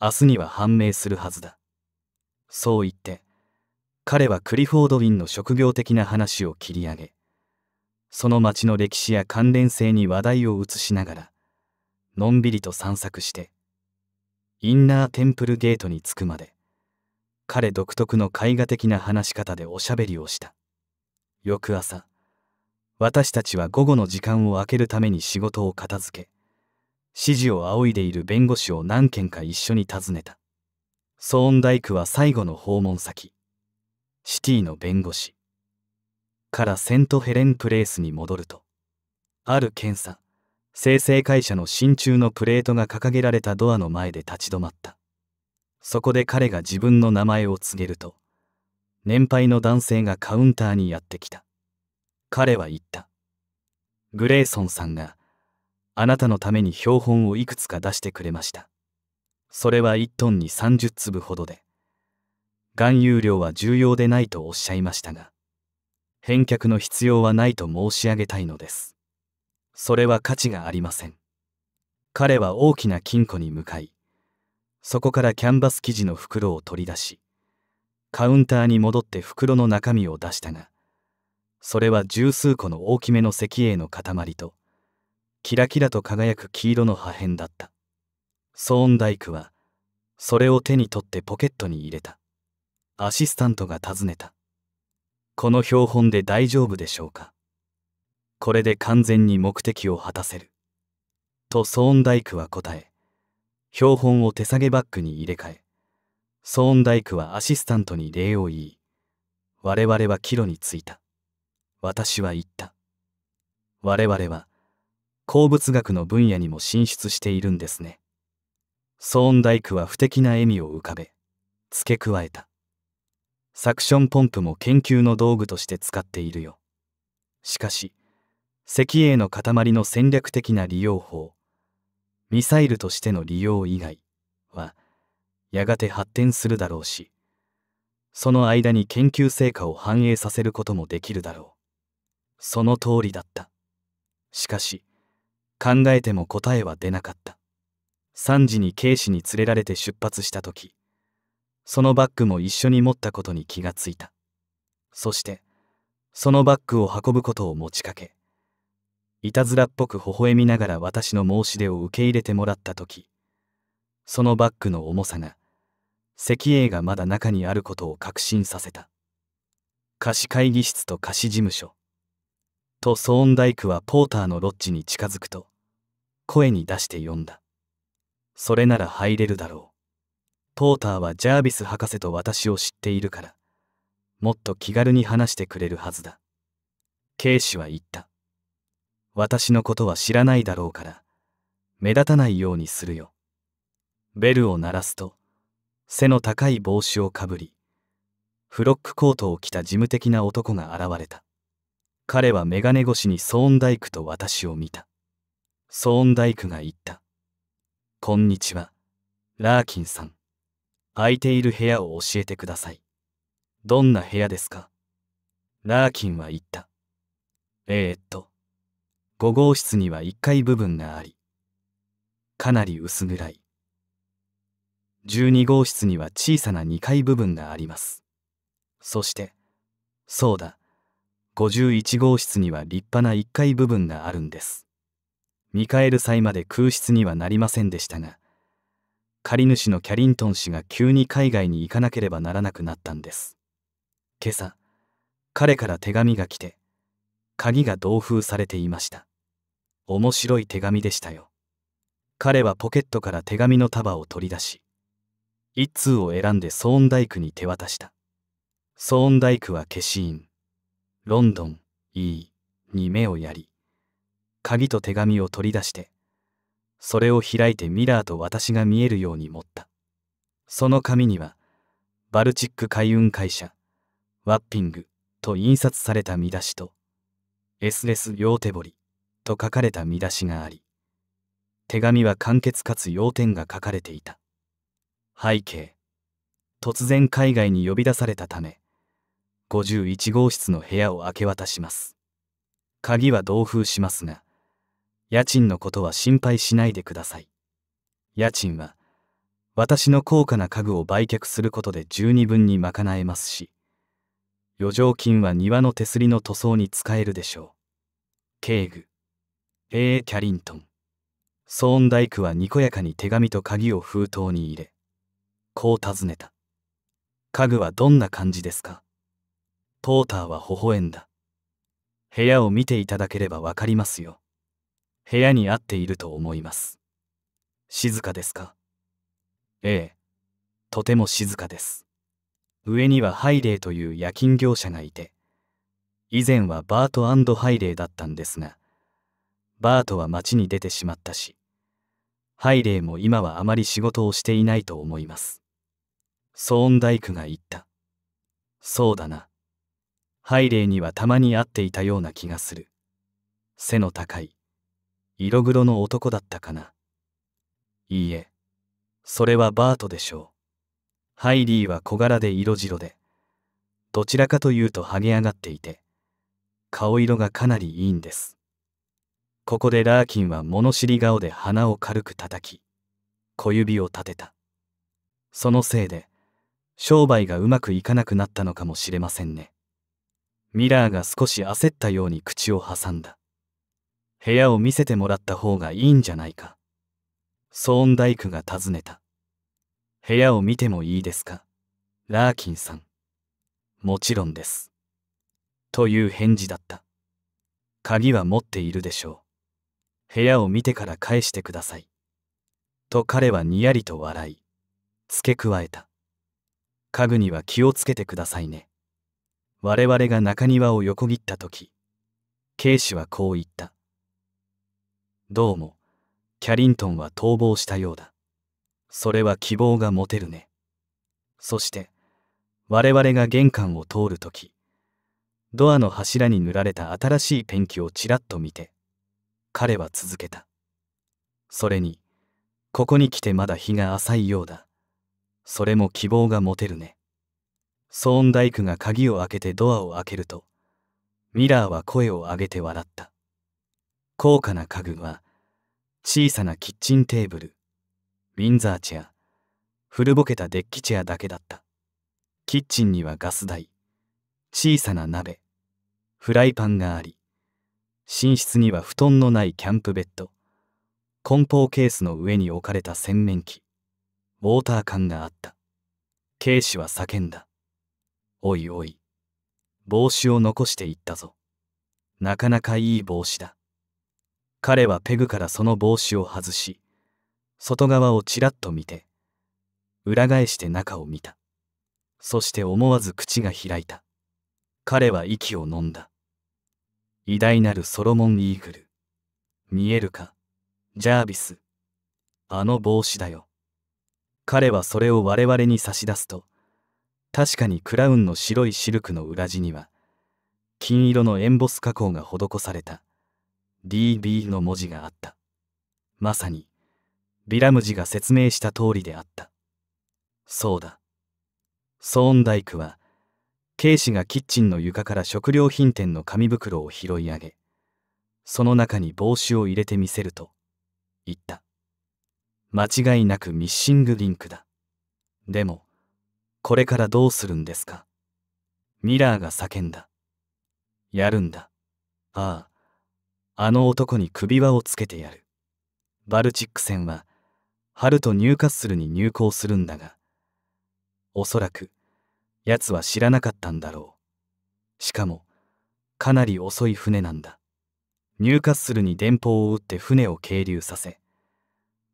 明日には判明するはずだ。そう言って、彼はクリフォード・ウィンの職業的な話を切り上げその町の歴史や関連性に話題を移しながらのんびりと散策してインナーテンプルゲートに着くまで彼独特の絵画的な話し方でおしゃべりをした翌朝私たちは午後の時間を空けるために仕事を片付け指示を仰いでいる弁護士を何件か一緒に訪ねたソーンダイクは最後の訪問先シティの弁護士からセントヘレンプレイスに戻るとある検査生成会社の真鍮のプレートが掲げられたドアの前で立ち止まったそこで彼が自分の名前を告げると年配の男性がカウンターにやってきた彼は言ったグレイソンさんがあなたのために標本をいくつか出してくれましたそれは1トンに30粒ほどで含有量は重要でないとおっしゃいましたが、返却の必要はないと申し上げたいのです。それは価値がありません。彼は大きな金庫に向かい、そこからキャンバス生地の袋を取り出し、カウンターに戻って袋の中身を出したが、それは十数個の大きめの石英の塊と、キラキラと輝く黄色の破片だった。ソーンダイクは、それを手に取ってポケットに入れた。アシスタントが尋ねた。この標本で大丈夫でしょうかこれで完全に目的を果たせる。とソーンダイクは答え、標本を手提げバッグに入れ替え、ソーンダイクはアシスタントに礼を言い、我々は帰路に着いた。私は言った。我々は、鉱物学の分野にも進出しているんですね。ソーンダイクは不敵な笑みを浮かべ、付け加えた。サクションポンプも研究の道具として使っているよ。しかし、石英の塊の戦略的な利用法、ミサイルとしての利用以外は、やがて発展するだろうし、その間に研究成果を反映させることもできるだろう。その通りだった。しかし、考えても答えは出なかった。3時に警視に連れられて出発した時、そのバッグも一緒に持ったことに気がついたそしてそのバッグを運ぶことを持ちかけいたずらっぽく微笑みながら私の申し出を受け入れてもらった時そのバッグの重さが石英がまだ中にあることを確信させた貸し会議室と貸し事務所とソーンダイクはポーターのロッジに近づくと声に出して呼んだそれなら入れるだろうポーターはジャービス博士と私を知っているから、もっと気軽に話してくれるはずだ。イシは言った。私のことは知らないだろうから、目立たないようにするよ。ベルを鳴らすと、背の高い帽子をかぶり、フロックコートを着た事務的な男が現れた。彼は眼鏡越しにソーンダイクと私を見た。ソーンダイクが言った。こんにちは、ラーキンさん。空いている部屋を教えてください。どんな部屋ですかラーキンは言った。えー、っと、5号室には1階部分があり、かなり薄暗い。12号室には小さな2階部分があります。そして、そうだ、51号室には立派な1階部分があるんです。見返る際まで空室にはなりませんでしたが、借主のキャリントン氏が急に海外に行かなければならなくなったんです今朝彼から手紙が来て鍵が同封されていました面白い手紙でしたよ彼はポケットから手紙の束を取り出し一通を選んでソーンダイクに手渡したソーンダイクは消し印ロンドン E に目をやり鍵と手紙を取り出してそれを開いてミラーと私が見えるように持ったその紙にはバルチック海運会社ワッピングと印刷された見出しとエスレス両手彫りと書かれた見出しがあり手紙は簡潔かつ要点が書かれていた背景突然海外に呼び出されたため51号室の部屋を明け渡します鍵は同封しますが家賃のことは心配しないでください。家賃は、私の高価な家具を売却することで十二分に賄えますし、余剰金は庭の手すりの塗装に使えるでしょう。警具。A. キャリントン。ソーンダイクはにこやかに手紙と鍵を封筒に入れ、こう尋ねた。家具はどんな感じですかポーターは微笑んだ。部屋を見ていただければわかりますよ。部屋に合っていると思います。静かですかええ、とても静かです。上にはハイレーという夜勤業者がいて、以前はバートハイレーだったんですが、バートは街に出てしまったし、ハイレーも今はあまり仕事をしていないと思います。ソーンダイクが言った。そうだな。ハイレーにはたまに会っていたような気がする。背の高い、色黒の男だったかな。いいえ、それはバートでしょう。ハイリーは小柄で色白で、どちらかというとハゲ上がっていて、顔色がかなりいいんです。ここでラーキンは物知り顔で鼻を軽く叩き、小指を立てた。そのせいで、商売がうまくいかなくなったのかもしれませんね。ミラーが少し焦ったように口を挟んだ。部屋を見せてもらった方がいいんじゃないか。ソーンダイクが尋ねた。部屋を見てもいいですかラーキンさん。もちろんです。という返事だった。鍵は持っているでしょう。部屋を見てから返してください。と彼はにやりと笑い、付け加えた。家具には気をつけてくださいね。我々が中庭を横切った時、警視はこう言った。どうも、キャリントンは逃亡したようだ。それは希望が持てるね。そして、我々が玄関を通るとき、ドアの柱に塗られた新しいペンキをちらっと見て、彼は続けた。それに、ここに来てまだ日が浅いようだ。それも希望が持てるね。ソーンダイクが鍵を開けてドアを開けると、ミラーは声を上げて笑った。高価な家具は小さなキッチンテーブルウィンザーチェア古ぼけたデッキチェアだけだったキッチンにはガス台小さな鍋フライパンがあり寝室には布団のないキャンプベッド梱包ケースの上に置かれた洗面器ウォーター缶があった警視は叫んだおいおい帽子を残していったぞなかなかいい帽子だ彼はペグからその帽子を外し、外側をちらっと見て、裏返して中を見た。そして思わず口が開いた。彼は息を呑んだ。偉大なるソロモン・イーグル。見えるか、ジャービス。あの帽子だよ。彼はそれを我々に差し出すと、確かにクラウンの白いシルクの裏地には、金色のエンボス加工が施された。DB の文字があった。まさに、ビラムジが説明した通りであった。そうだ。ソーンダイクは、警視がキッチンの床から食料品店の紙袋を拾い上げ、その中に帽子を入れてみせると、言った。間違いなくミッシングリンクだ。でも、これからどうするんですかミラーが叫んだ。やるんだ。ああ。あの男に首輪をつけてやる。バルチック船は、春とニューカッスルに入港するんだが、おそらく、奴は知らなかったんだろう。しかも、かなり遅い船なんだ。ニューカッスルに電報を打って船を係留させ、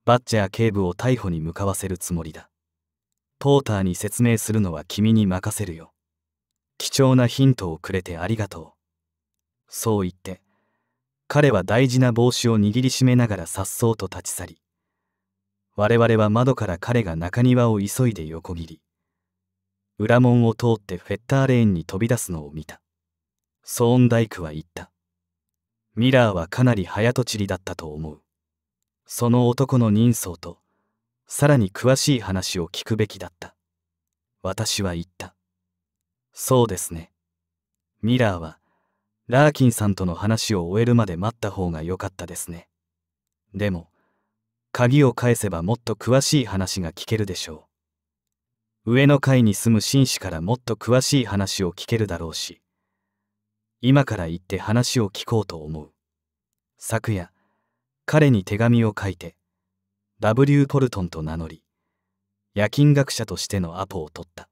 バッチャー警部を逮捕に向かわせるつもりだ。ポーターに説明するのは君に任せるよ。貴重なヒントをくれてありがとう。そう言って、彼は大事な帽子を握りしめながら颯爽と立ち去り我々は窓から彼が中庭を急いで横切り裏門を通ってフェッターレーンに飛び出すのを見たソーンダイクは言ったミラーはかなり早とちりだったと思うその男の人相とさらに詳しい話を聞くべきだった私は言ったそうですねミラーはラーキンさんとの話を終えるまで待った方が良かったですね。でも、鍵を返せばもっと詳しい話が聞けるでしょう。上の階に住む紳士からもっと詳しい話を聞けるだろうし、今から行って話を聞こうと思う。昨夜、彼に手紙を書いて、W ポルトンと名乗り、夜勤学者としてのアポを取った。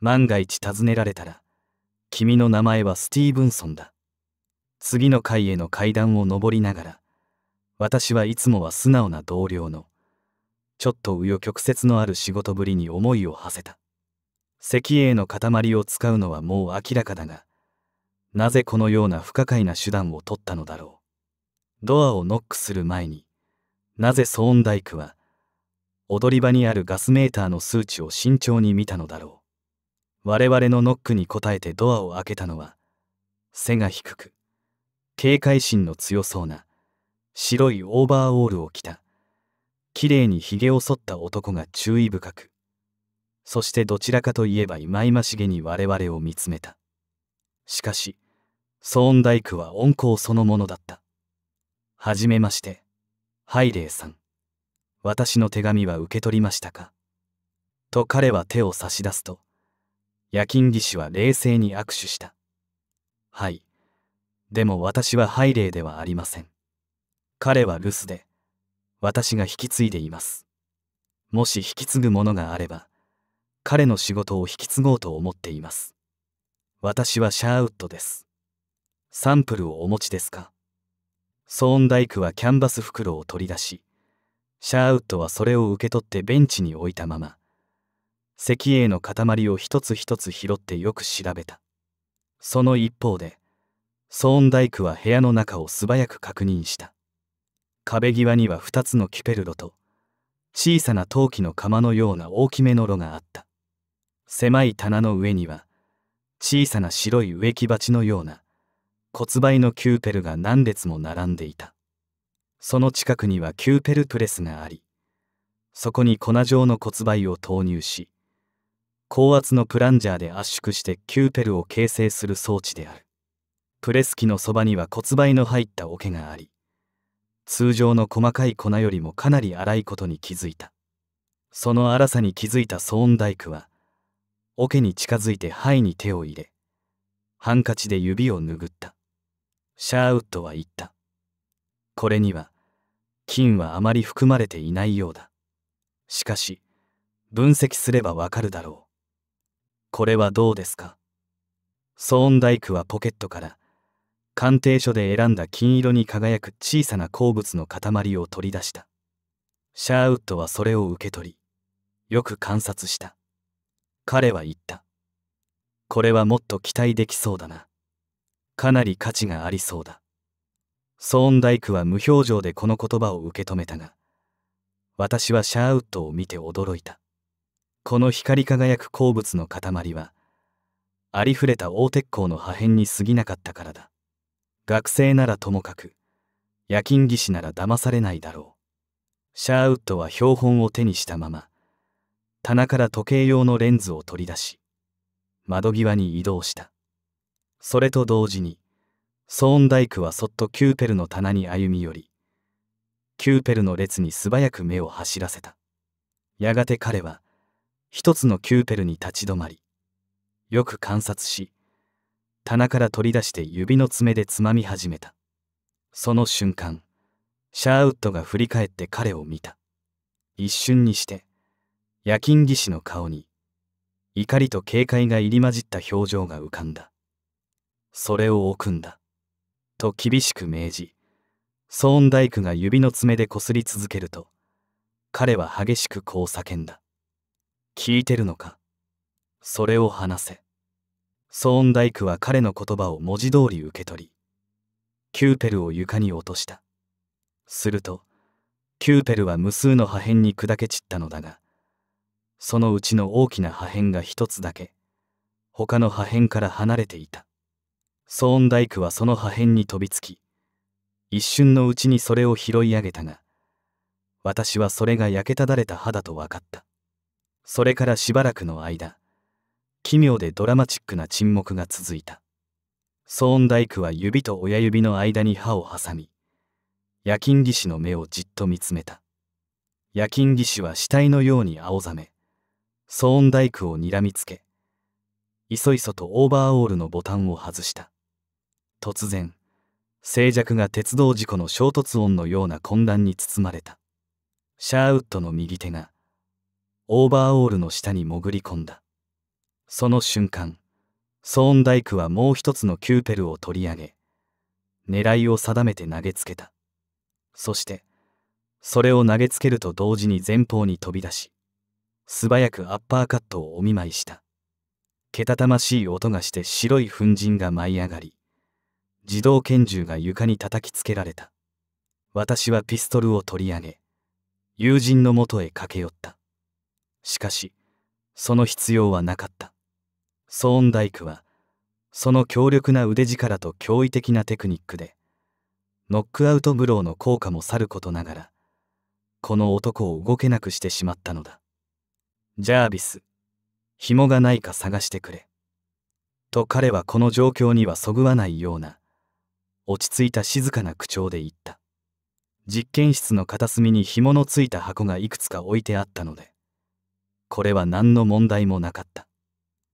万が一尋ねられたら、君の名前はスティーブンソンだ。次の階への階段を上りながら、私はいつもは素直な同僚の、ちょっと紆余曲折のある仕事ぶりに思いを馳せた。石英の塊を使うのはもう明らかだが、なぜこのような不可解な手段を取ったのだろう。ドアをノックする前に、なぜソーンダイクは、踊り場にあるガスメーターの数値を慎重に見たのだろう。我々のノックに応えてドアを開けたのは背が低く警戒心の強そうな白いオーバーオールを着たきれいにひげを剃った男が注意深くそしてどちらかといえば忌々しげに我々を見つめたしかしソーンダイクは温厚そのものだったはじめましてハイレイさん私の手紙は受け取りましたかと彼は手を差し出すと夜勤技師は冷静に握手した。はい。でも私はハイレではありません。彼は留守で、私が引き継いでいます。もし引き継ぐものがあれば、彼の仕事を引き継ごうと思っています。私はシャーウッドです。サンプルをお持ちですかソーンダイクはキャンバス袋を取り出し、シャーウッドはそれを受け取ってベンチに置いたまま、石英の塊を一つ一つ拾ってよく調べたその一方でソーンダイクは部屋の中を素早く確認した壁際には2つのキュペルロと小さな陶器の釜のような大きめの炉があった狭い棚の上には小さな白い植木鉢のような骨灰のキューペルが何列も並んでいたその近くにはキューペルプレスがありそこに粉状の骨灰を投入し高圧のプランジャーで圧縮してキューペルを形成する装置であるプレス機のそばには骨灰の入った桶があり通常の細かい粉よりもかなり粗いことに気づいたその粗さに気づいたソーンダイクは桶に近づいて肺に手を入れハンカチで指を拭ったシャーウッドは言ったこれには金はあまり含まれていないようだしかし分析すればわかるだろうこれはどうですかソーンダイクはポケットから鑑定書で選んだ金色に輝く小さな鉱物の塊を取り出したシャーウッドはそれを受け取りよく観察した彼は言ったこれはもっと期待できそうだなかなり価値がありそうだソーンダイクは無表情でこの言葉を受け止めたが私はシャーウッドを見て驚いたこの光り輝く鉱物の塊はありふれた大鉄鋼の破片に過ぎなかったからだ学生ならともかく夜勤技師なら騙されないだろうシャーウッドは標本を手にしたまま棚から時計用のレンズを取り出し窓際に移動したそれと同時にソーンダイクはそっとキューペルの棚に歩み寄りキューペルの列に素早く目を走らせたやがて彼は一つのキューペルに立ち止まりよく観察し棚から取り出して指の爪でつまみ始めたその瞬間シャーウッドが振り返って彼を見た一瞬にして夜勤技師の顔に怒りと警戒が入り混じった表情が浮かんだそれを置くんだと厳しく命じソーンダイクが指の爪でこすり続けると彼は激しくこう叫んだ聞いてるのかそれを話せ。ソーンダイクは彼の言葉を文字通り受け取り、キューペルを床に落とした。すると、キューペルは無数の破片に砕け散ったのだが、そのうちの大きな破片が一つだけ、他の破片から離れていた。ソーンダイクはその破片に飛びつき、一瞬のうちにそれを拾い上げたが、私はそれが焼けただれた歯だと分かった。それからしばらくの間奇妙でドラマチックな沈黙が続いたソーンダイクは指と親指の間に歯を挟み夜勤技師の目をじっと見つめた夜勤技師は死体のように青ざめソーンダイクをにらみつけいそいそとオーバーオールのボタンを外した突然静寂が鉄道事故の衝突音のような混乱に包まれたシャーウッドの右手がオーバーオールの下に潜り込んだその瞬間ソーンダイクはもう一つのキューペルを取り上げ狙いを定めて投げつけたそしてそれを投げつけると同時に前方に飛び出し素早くアッパーカットをお見舞いしたけたたましい音がして白い粉塵が舞い上がり自動拳銃が床に叩きつけられた私はピストルを取り上げ友人のもとへ駆け寄ったしかしその必要はなかったソーンダイクはその強力な腕力と驚異的なテクニックでノックアウトブローの効果もさることながらこの男を動けなくしてしまったのだジャービス紐がないか探してくれと彼はこの状況にはそぐわないような落ち着いた静かな口調で言った実験室の片隅に紐のついた箱がいくつか置いてあったのでこれは何の問題もなかった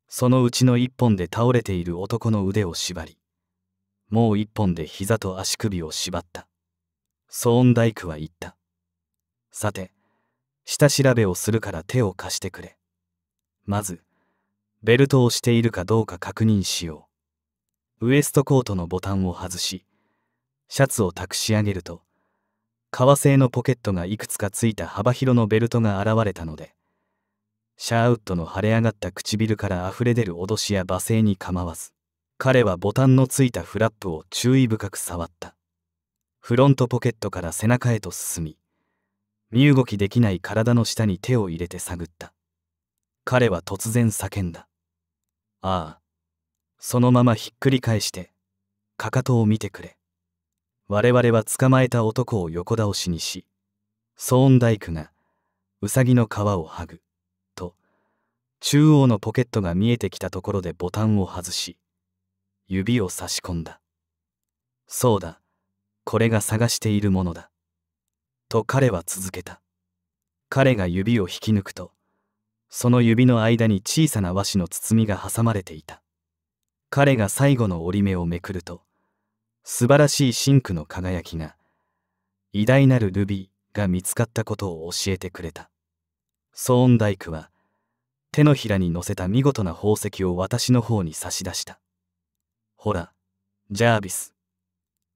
そのうちの一本で倒れている男の腕を縛りもう一本で膝と足首を縛ったソーンダイクは言ったさて下調べをするから手を貸してくれまずベルトをしているかどうか確認しようウエストコートのボタンを外しシャツをたくし上げると革製のポケットがいくつかついた幅広のベルトが現れたのでシャーウッドの腫れ上がった唇から溢れ出る脅しや罵声に構わず彼はボタンのついたフラップを注意深く触ったフロントポケットから背中へと進み身動きできない体の下に手を入れて探った彼は突然叫んだああそのままひっくり返してかかとを見てくれ我々は捕まえた男を横倒しにしソーンダイクがウサギの皮を剥ぐ中央のポケットが見えてきたところでボタンを外し指を差し込んだそうだこれが探しているものだと彼は続けた彼が指を引き抜くとその指の間に小さな和紙の包みが挟まれていた彼が最後の折り目をめくると素晴らしいシンクの輝きが偉大なるルビーが見つかったことを教えてくれたソーンダイクは手のひらに乗せた見事な宝石を私の方に差し出したほらジャービス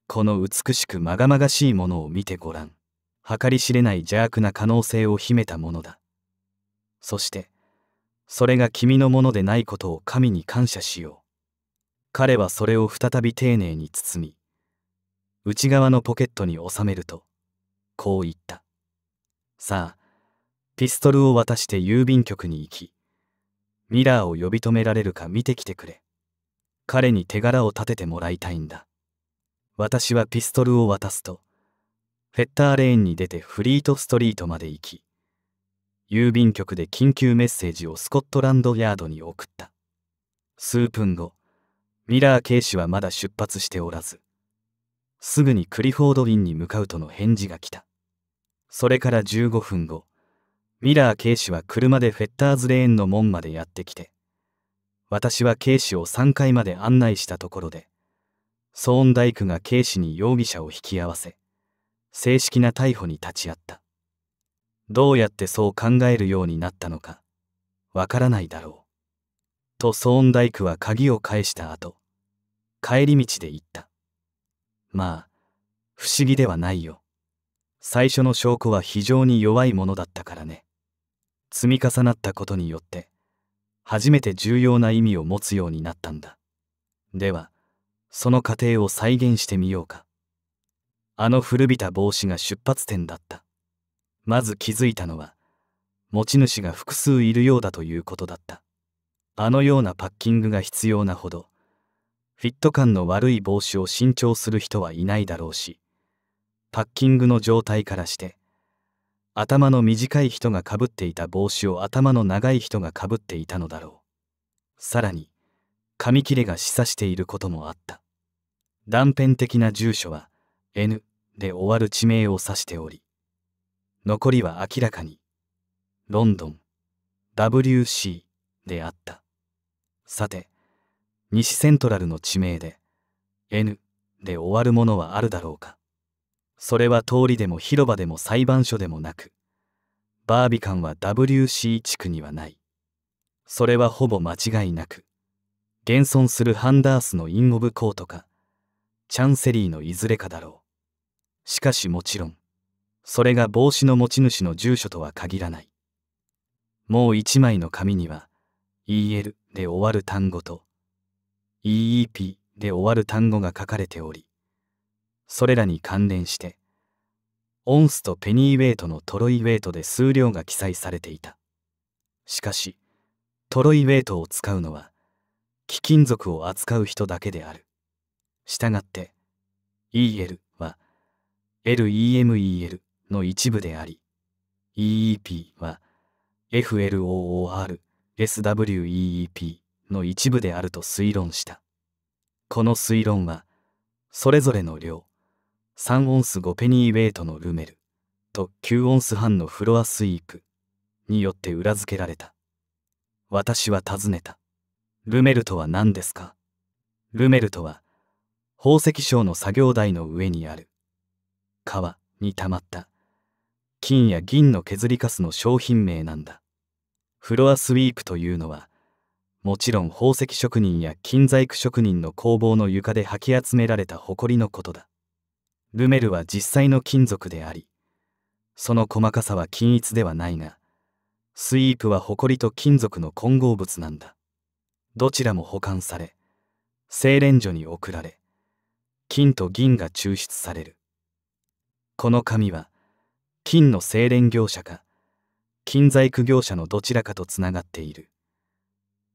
この美しくまがまがしいものを見てごらん計り知れない邪悪な可能性を秘めたものだそしてそれが君のものでないことを神に感謝しよう彼はそれを再び丁寧に包み内側のポケットに収めるとこう言ったさあピストルを渡して郵便局に行きミラーを呼び止められるか見てきてくれ。彼に手柄を立ててもらいたいんだ。私はピストルを渡すと、フェッターレーンに出てフリートストリートまで行き、郵便局で緊急メッセージをスコットランドヤードに送った。数分後、ミラー警視はまだ出発しておらず、すぐにクリフォードインに向かうとの返事が来た。それから15分後、ミラー警視は車でフェッターズレーンの門までやってきて、私は警視を3階まで案内したところで、ソーンダイクが警視に容疑者を引き合わせ、正式な逮捕に立ち会った。どうやってそう考えるようになったのか、わからないだろう。とソーンダイクは鍵を返した後、帰り道で言った。まあ、不思議ではないよ。最初の証拠は非常に弱いものだったからね。積み重なったことによって初めて重要な意味を持つようになったんだではその過程を再現してみようかあの古びた帽子が出発点だったまず気づいたのは持ち主が複数いるようだということだったあのようなパッキングが必要なほどフィット感の悪い帽子を新調する人はいないだろうしパッキングの状態からして頭の短い人がかぶっていた帽子を頭の長い人がかぶっていたのだろうさらに紙切れが示唆していることもあった断片的な住所は N で終わる地名を指しており残りは明らかにロンドン WC であったさて西セントラルの地名で N で終わるものはあるだろうかそれは通りでも広場でも裁判所でもなくバービカンは WC 地区にはないそれはほぼ間違いなく現存するハンダースのイン・オブ・コートかチャンセリーのいずれかだろうしかしもちろんそれが帽子の持ち主の住所とは限らないもう一枚の紙には EL で終わる単語と EEP で終わる単語が書かれておりそれらに関連してオンスとペニーウェイトのトロイウェイトで数量が記載されていたしかしトロイウェイトを使うのは貴金属を扱う人だけであるしたがって EL は LEMEL の一部であり EEP は FLOOR SWEEP の一部であると推論したこの推論はそれぞれの量3オンス5ペニーウェイトのルメルと9オンス半のフロアスイープによって裏付けられた。私は尋ねた。ルメルとは何ですかルメルとは、宝石商の作業台の上にある、川に溜まった金や銀の削りカスの商品名なんだ。フロアスウィープというのは、もちろん宝石職人や金細工職人の工房の床で掃き集められた埃のことだ。ルメルは実際の金属でありその細かさは均一ではないがスイープはホコリと金属の混合物なんだどちらも保管され精錬所に送られ金と銀が抽出されるこの紙は金の精錬業者か金細工業者のどちらかとつながっている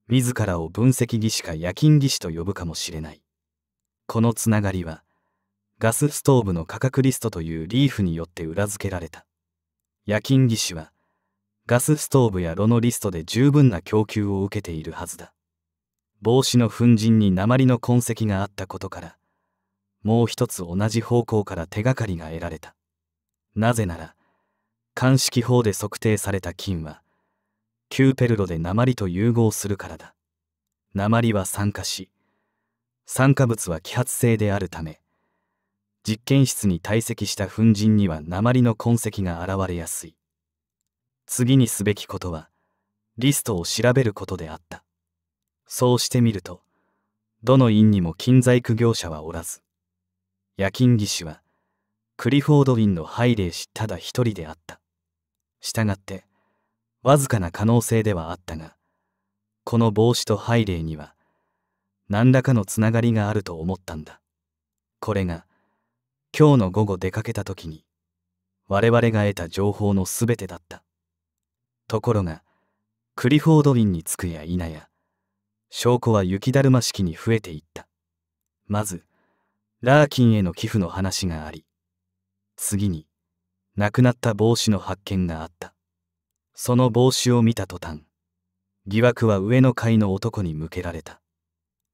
自らを分析技師か夜勤技師と呼ぶかもしれないこのつながりはガスストーブの価格リストというリーフによって裏付けられた。夜勤技師は、ガスストーブや炉のリストで十分な供給を受けているはずだ。帽子の粉塵に鉛の痕跡があったことから、もう一つ同じ方向から手がかりが得られた。なぜなら、鑑識法で測定された金は、ーペルロで鉛と融合するからだ。鉛は酸化し、酸化物は揮発性であるため、実験室に堆積した粉塵には鉛の痕跡が現れやすい次にすべきことはリストを調べることであったそうしてみるとどの院にも金細工業者はおらず夜勤技師はクリフォード院のハイデー氏ただ一人であったしたがってわずかな可能性ではあったがこの帽子とハイーには何らかのつながりがあると思ったんだこれが今日の午後出かけた時に我々が得た情報の全てだったところがクリフォード林に着くや否や証拠は雪だるま式に増えていったまずラーキンへの寄付の話があり次に亡くなった帽子の発見があったその帽子を見た途端疑惑は上の階の男に向けられた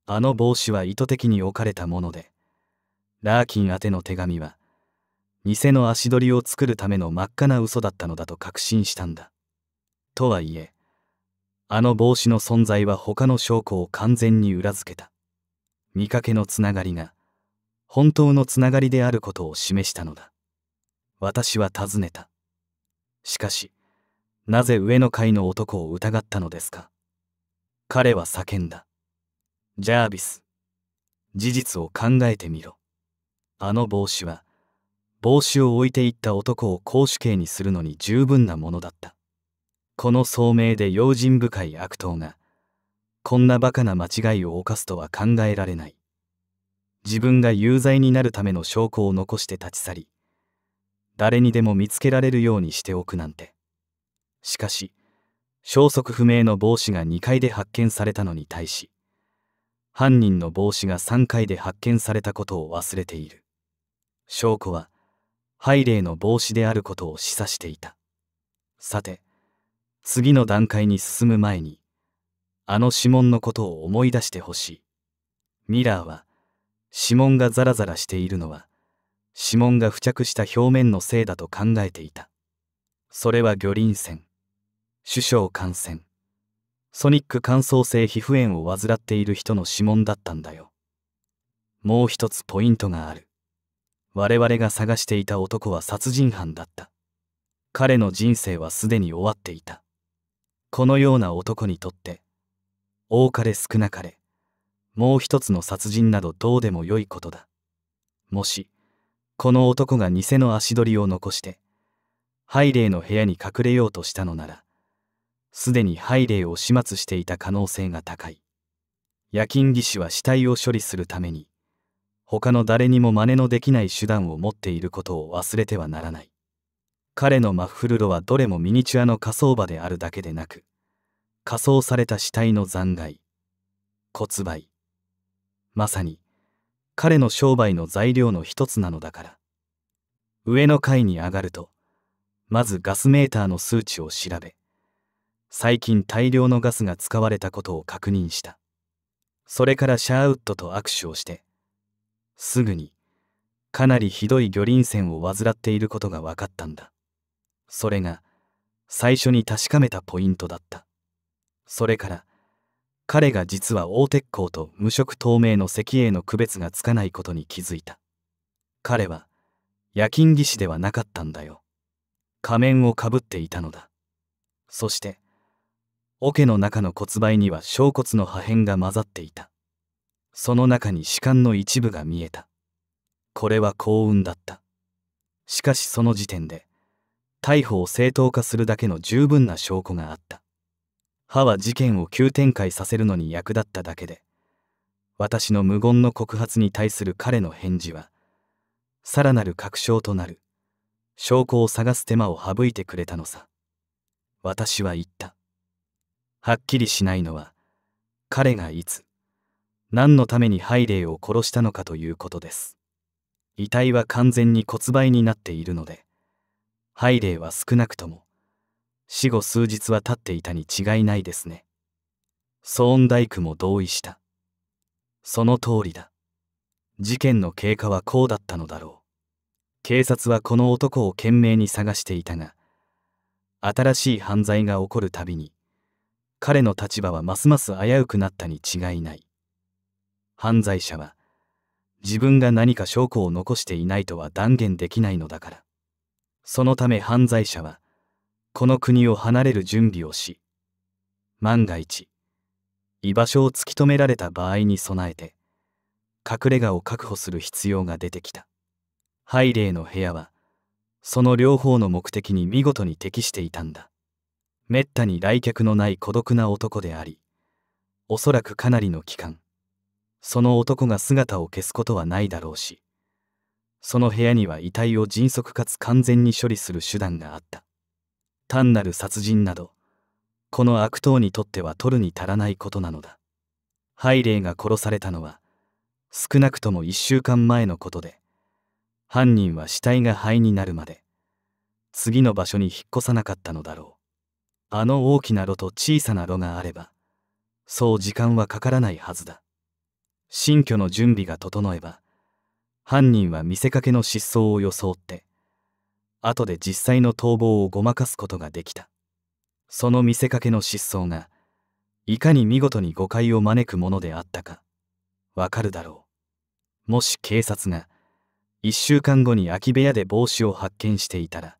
あの帽子は意図的に置かれたものでラーキン宛ての手紙は偽の足取りを作るための真っ赤な嘘だったのだと確信したんだとはいえあの帽子の存在は他の証拠を完全に裏付けた見かけのつながりが本当のつながりであることを示したのだ私は尋ねたしかしなぜ上の階の男を疑ったのですか彼は叫んだジャービス事実を考えてみろあの帽子は帽子を置いていった男を公主刑にするのに十分なものだったこの聡明で用心深い悪党がこんなバカな間違いを犯すとは考えられない自分が有罪になるための証拠を残して立ち去り誰にでも見つけられるようにしておくなんてしかし消息不明の帽子が2階で発見されたのに対し犯人の帽子が3階で発見されたことを忘れている証拠はハイレーの帽子であることを示唆していたさて次の段階に進む前にあの指紋のことを思い出してほしいミラーは指紋がザラザラしているのは指紋が付着した表面のせいだと考えていたそれは魚鱗腺首相感染ソニック乾燥性皮膚炎を患っている人の指紋だったんだよもう一つポイントがある我々が探していた男は殺人犯だった彼の人生はすでに終わっていたこのような男にとって多かれ少なかれもう一つの殺人などどうでもよいことだもしこの男が偽の足取りを残してハイレイの部屋に隠れようとしたのならすでにハイレイを始末していた可能性が高い夜勤技師は死体を処理するために他の誰にも真似のできない手段を持っていることを忘れてはならない彼のマッフルロはどれもミニチュアの火葬場であるだけでなく火葬された死体の残骸骨灰まさに彼の商売の材料の一つなのだから上の階に上がるとまずガスメーターの数値を調べ最近大量のガスが使われたことを確認したそれからシャーウッドと握手をしてすぐにかなりひどい魚鱗癬を患っていることが分かったんだそれが最初に確かめたポイントだったそれから彼が実は大鉄鋼と無色透明の石英の区別がつかないことに気づいた彼は夜勤技師ではなかったんだよ仮面をかぶっていたのだそして桶の中の骨灰には小骨の破片が混ざっていたその中に士官の一部が見えた。これは幸運だった。しかしその時点で、逮捕を正当化するだけの十分な証拠があった。歯は事件を急展開させるのに役立っただけで、私の無言の告発に対する彼の返事は、さらなる確証となる、証拠を探す手間を省いてくれたのさ。私は言った。はっきりしないのは、彼がいつ、何のためにハイデイを殺したのかということです遺体は完全に骨灰になっているのでハイデイは少なくとも死後数日は経っていたに違いないですねソーンダイクも同意したその通りだ事件の経過はこうだったのだろう警察はこの男を懸命に探していたが新しい犯罪が起こるたびに彼の立場はますます危うくなったに違いない犯罪者は自分が何か証拠を残していないとは断言できないのだからそのため犯罪者はこの国を離れる準備をし万が一居場所を突き止められた場合に備えて隠れ家を確保する必要が出てきたハイレイの部屋はその両方の目的に見事に適していたんだめったに来客のない孤独な男でありおそらくかなりの期間その男が姿を消すことはないだろうしその部屋には遺体を迅速かつ完全に処理する手段があった単なる殺人などこの悪党にとっては取るに足らないことなのだハイレイが殺されたのは少なくとも1週間前のことで犯人は死体が灰になるまで次の場所に引っ越さなかったのだろうあの大きな炉と小さな炉があればそう時間はかからないはずだ新居の準備が整えば犯人は見せかけの失踪を装って後で実際の逃亡をごまかすことができたその見せかけの失踪がいかに見事に誤解を招くものであったかわかるだろうもし警察が1週間後に空き部屋で帽子を発見していたら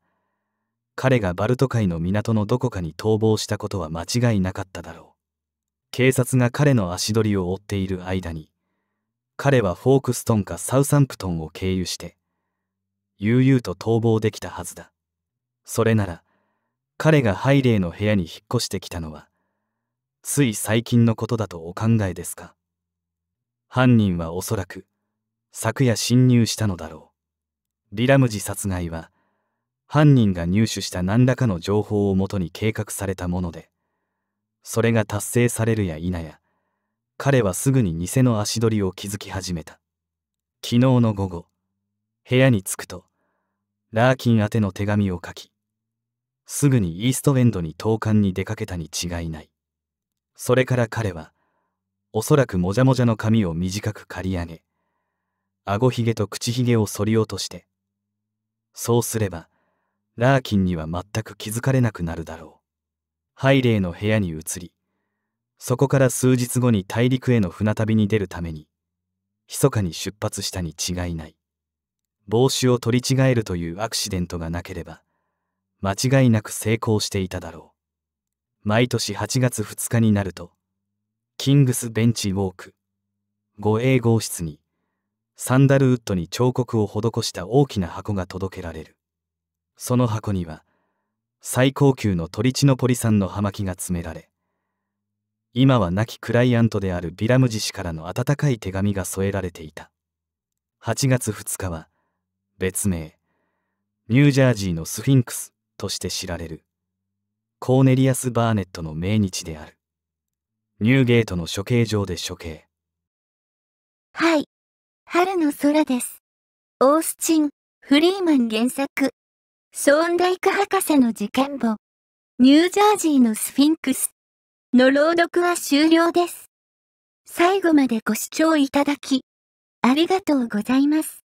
彼がバルト海の港のどこかに逃亡したことは間違いなかっただろう警察が彼の足取りを追っている間に彼はフォークストンかサウサンプトンを経由して悠々と逃亡できたはずだそれなら彼がハイレイの部屋に引っ越してきたのはつい最近のことだとお考えですか犯人はおそらく昨夜侵入したのだろうリラムジ殺害は犯人が入手した何らかの情報をもとに計画されたものでそれが達成されるや否や彼はすぐに偽の足取りを築き始めた昨日の午後部屋に着くとラーキン宛ての手紙を書きすぐにイーストウェンドに投函に出かけたに違いないそれから彼はおそらくもじゃもじゃの髪を短く刈り上げあごひげと口ひげを剃り落としてそうすればラーキンには全く気づかれなくなるだろうハイレイの部屋に移りそこから数日後に大陸への船旅に出るために密かに出発したに違いない帽子を取り違えるというアクシデントがなければ間違いなく成功していただろう毎年8月2日になるとキングスベンチウォーク護衛号室にサンダルウッドに彫刻を施した大きな箱が届けられるその箱には最高級のトリチノポリ産の葉巻が詰められ今は亡きクライアントであるビラムジ氏からの温かい手紙が添えられていた8月2日は別名ニュージャージーのスフィンクスとして知られるコーネリアス・バーネットの命日であるニューゲートの処刑場で処刑はい春の空ですオースチン・フリーマン原作ソーンダイク博士の事件簿ニュージャージーのスフィンクスの朗読は終了です。最後までご視聴いただき、ありがとうございます。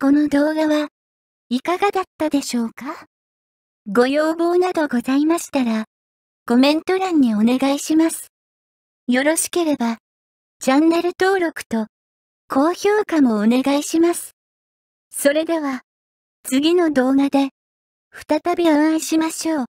この動画はいかがだったでしょうかご要望などございましたら、コメント欄にお願いします。よろしければ、チャンネル登録と、高評価もお願いします。それでは、次の動画で、再びお会いしましょう。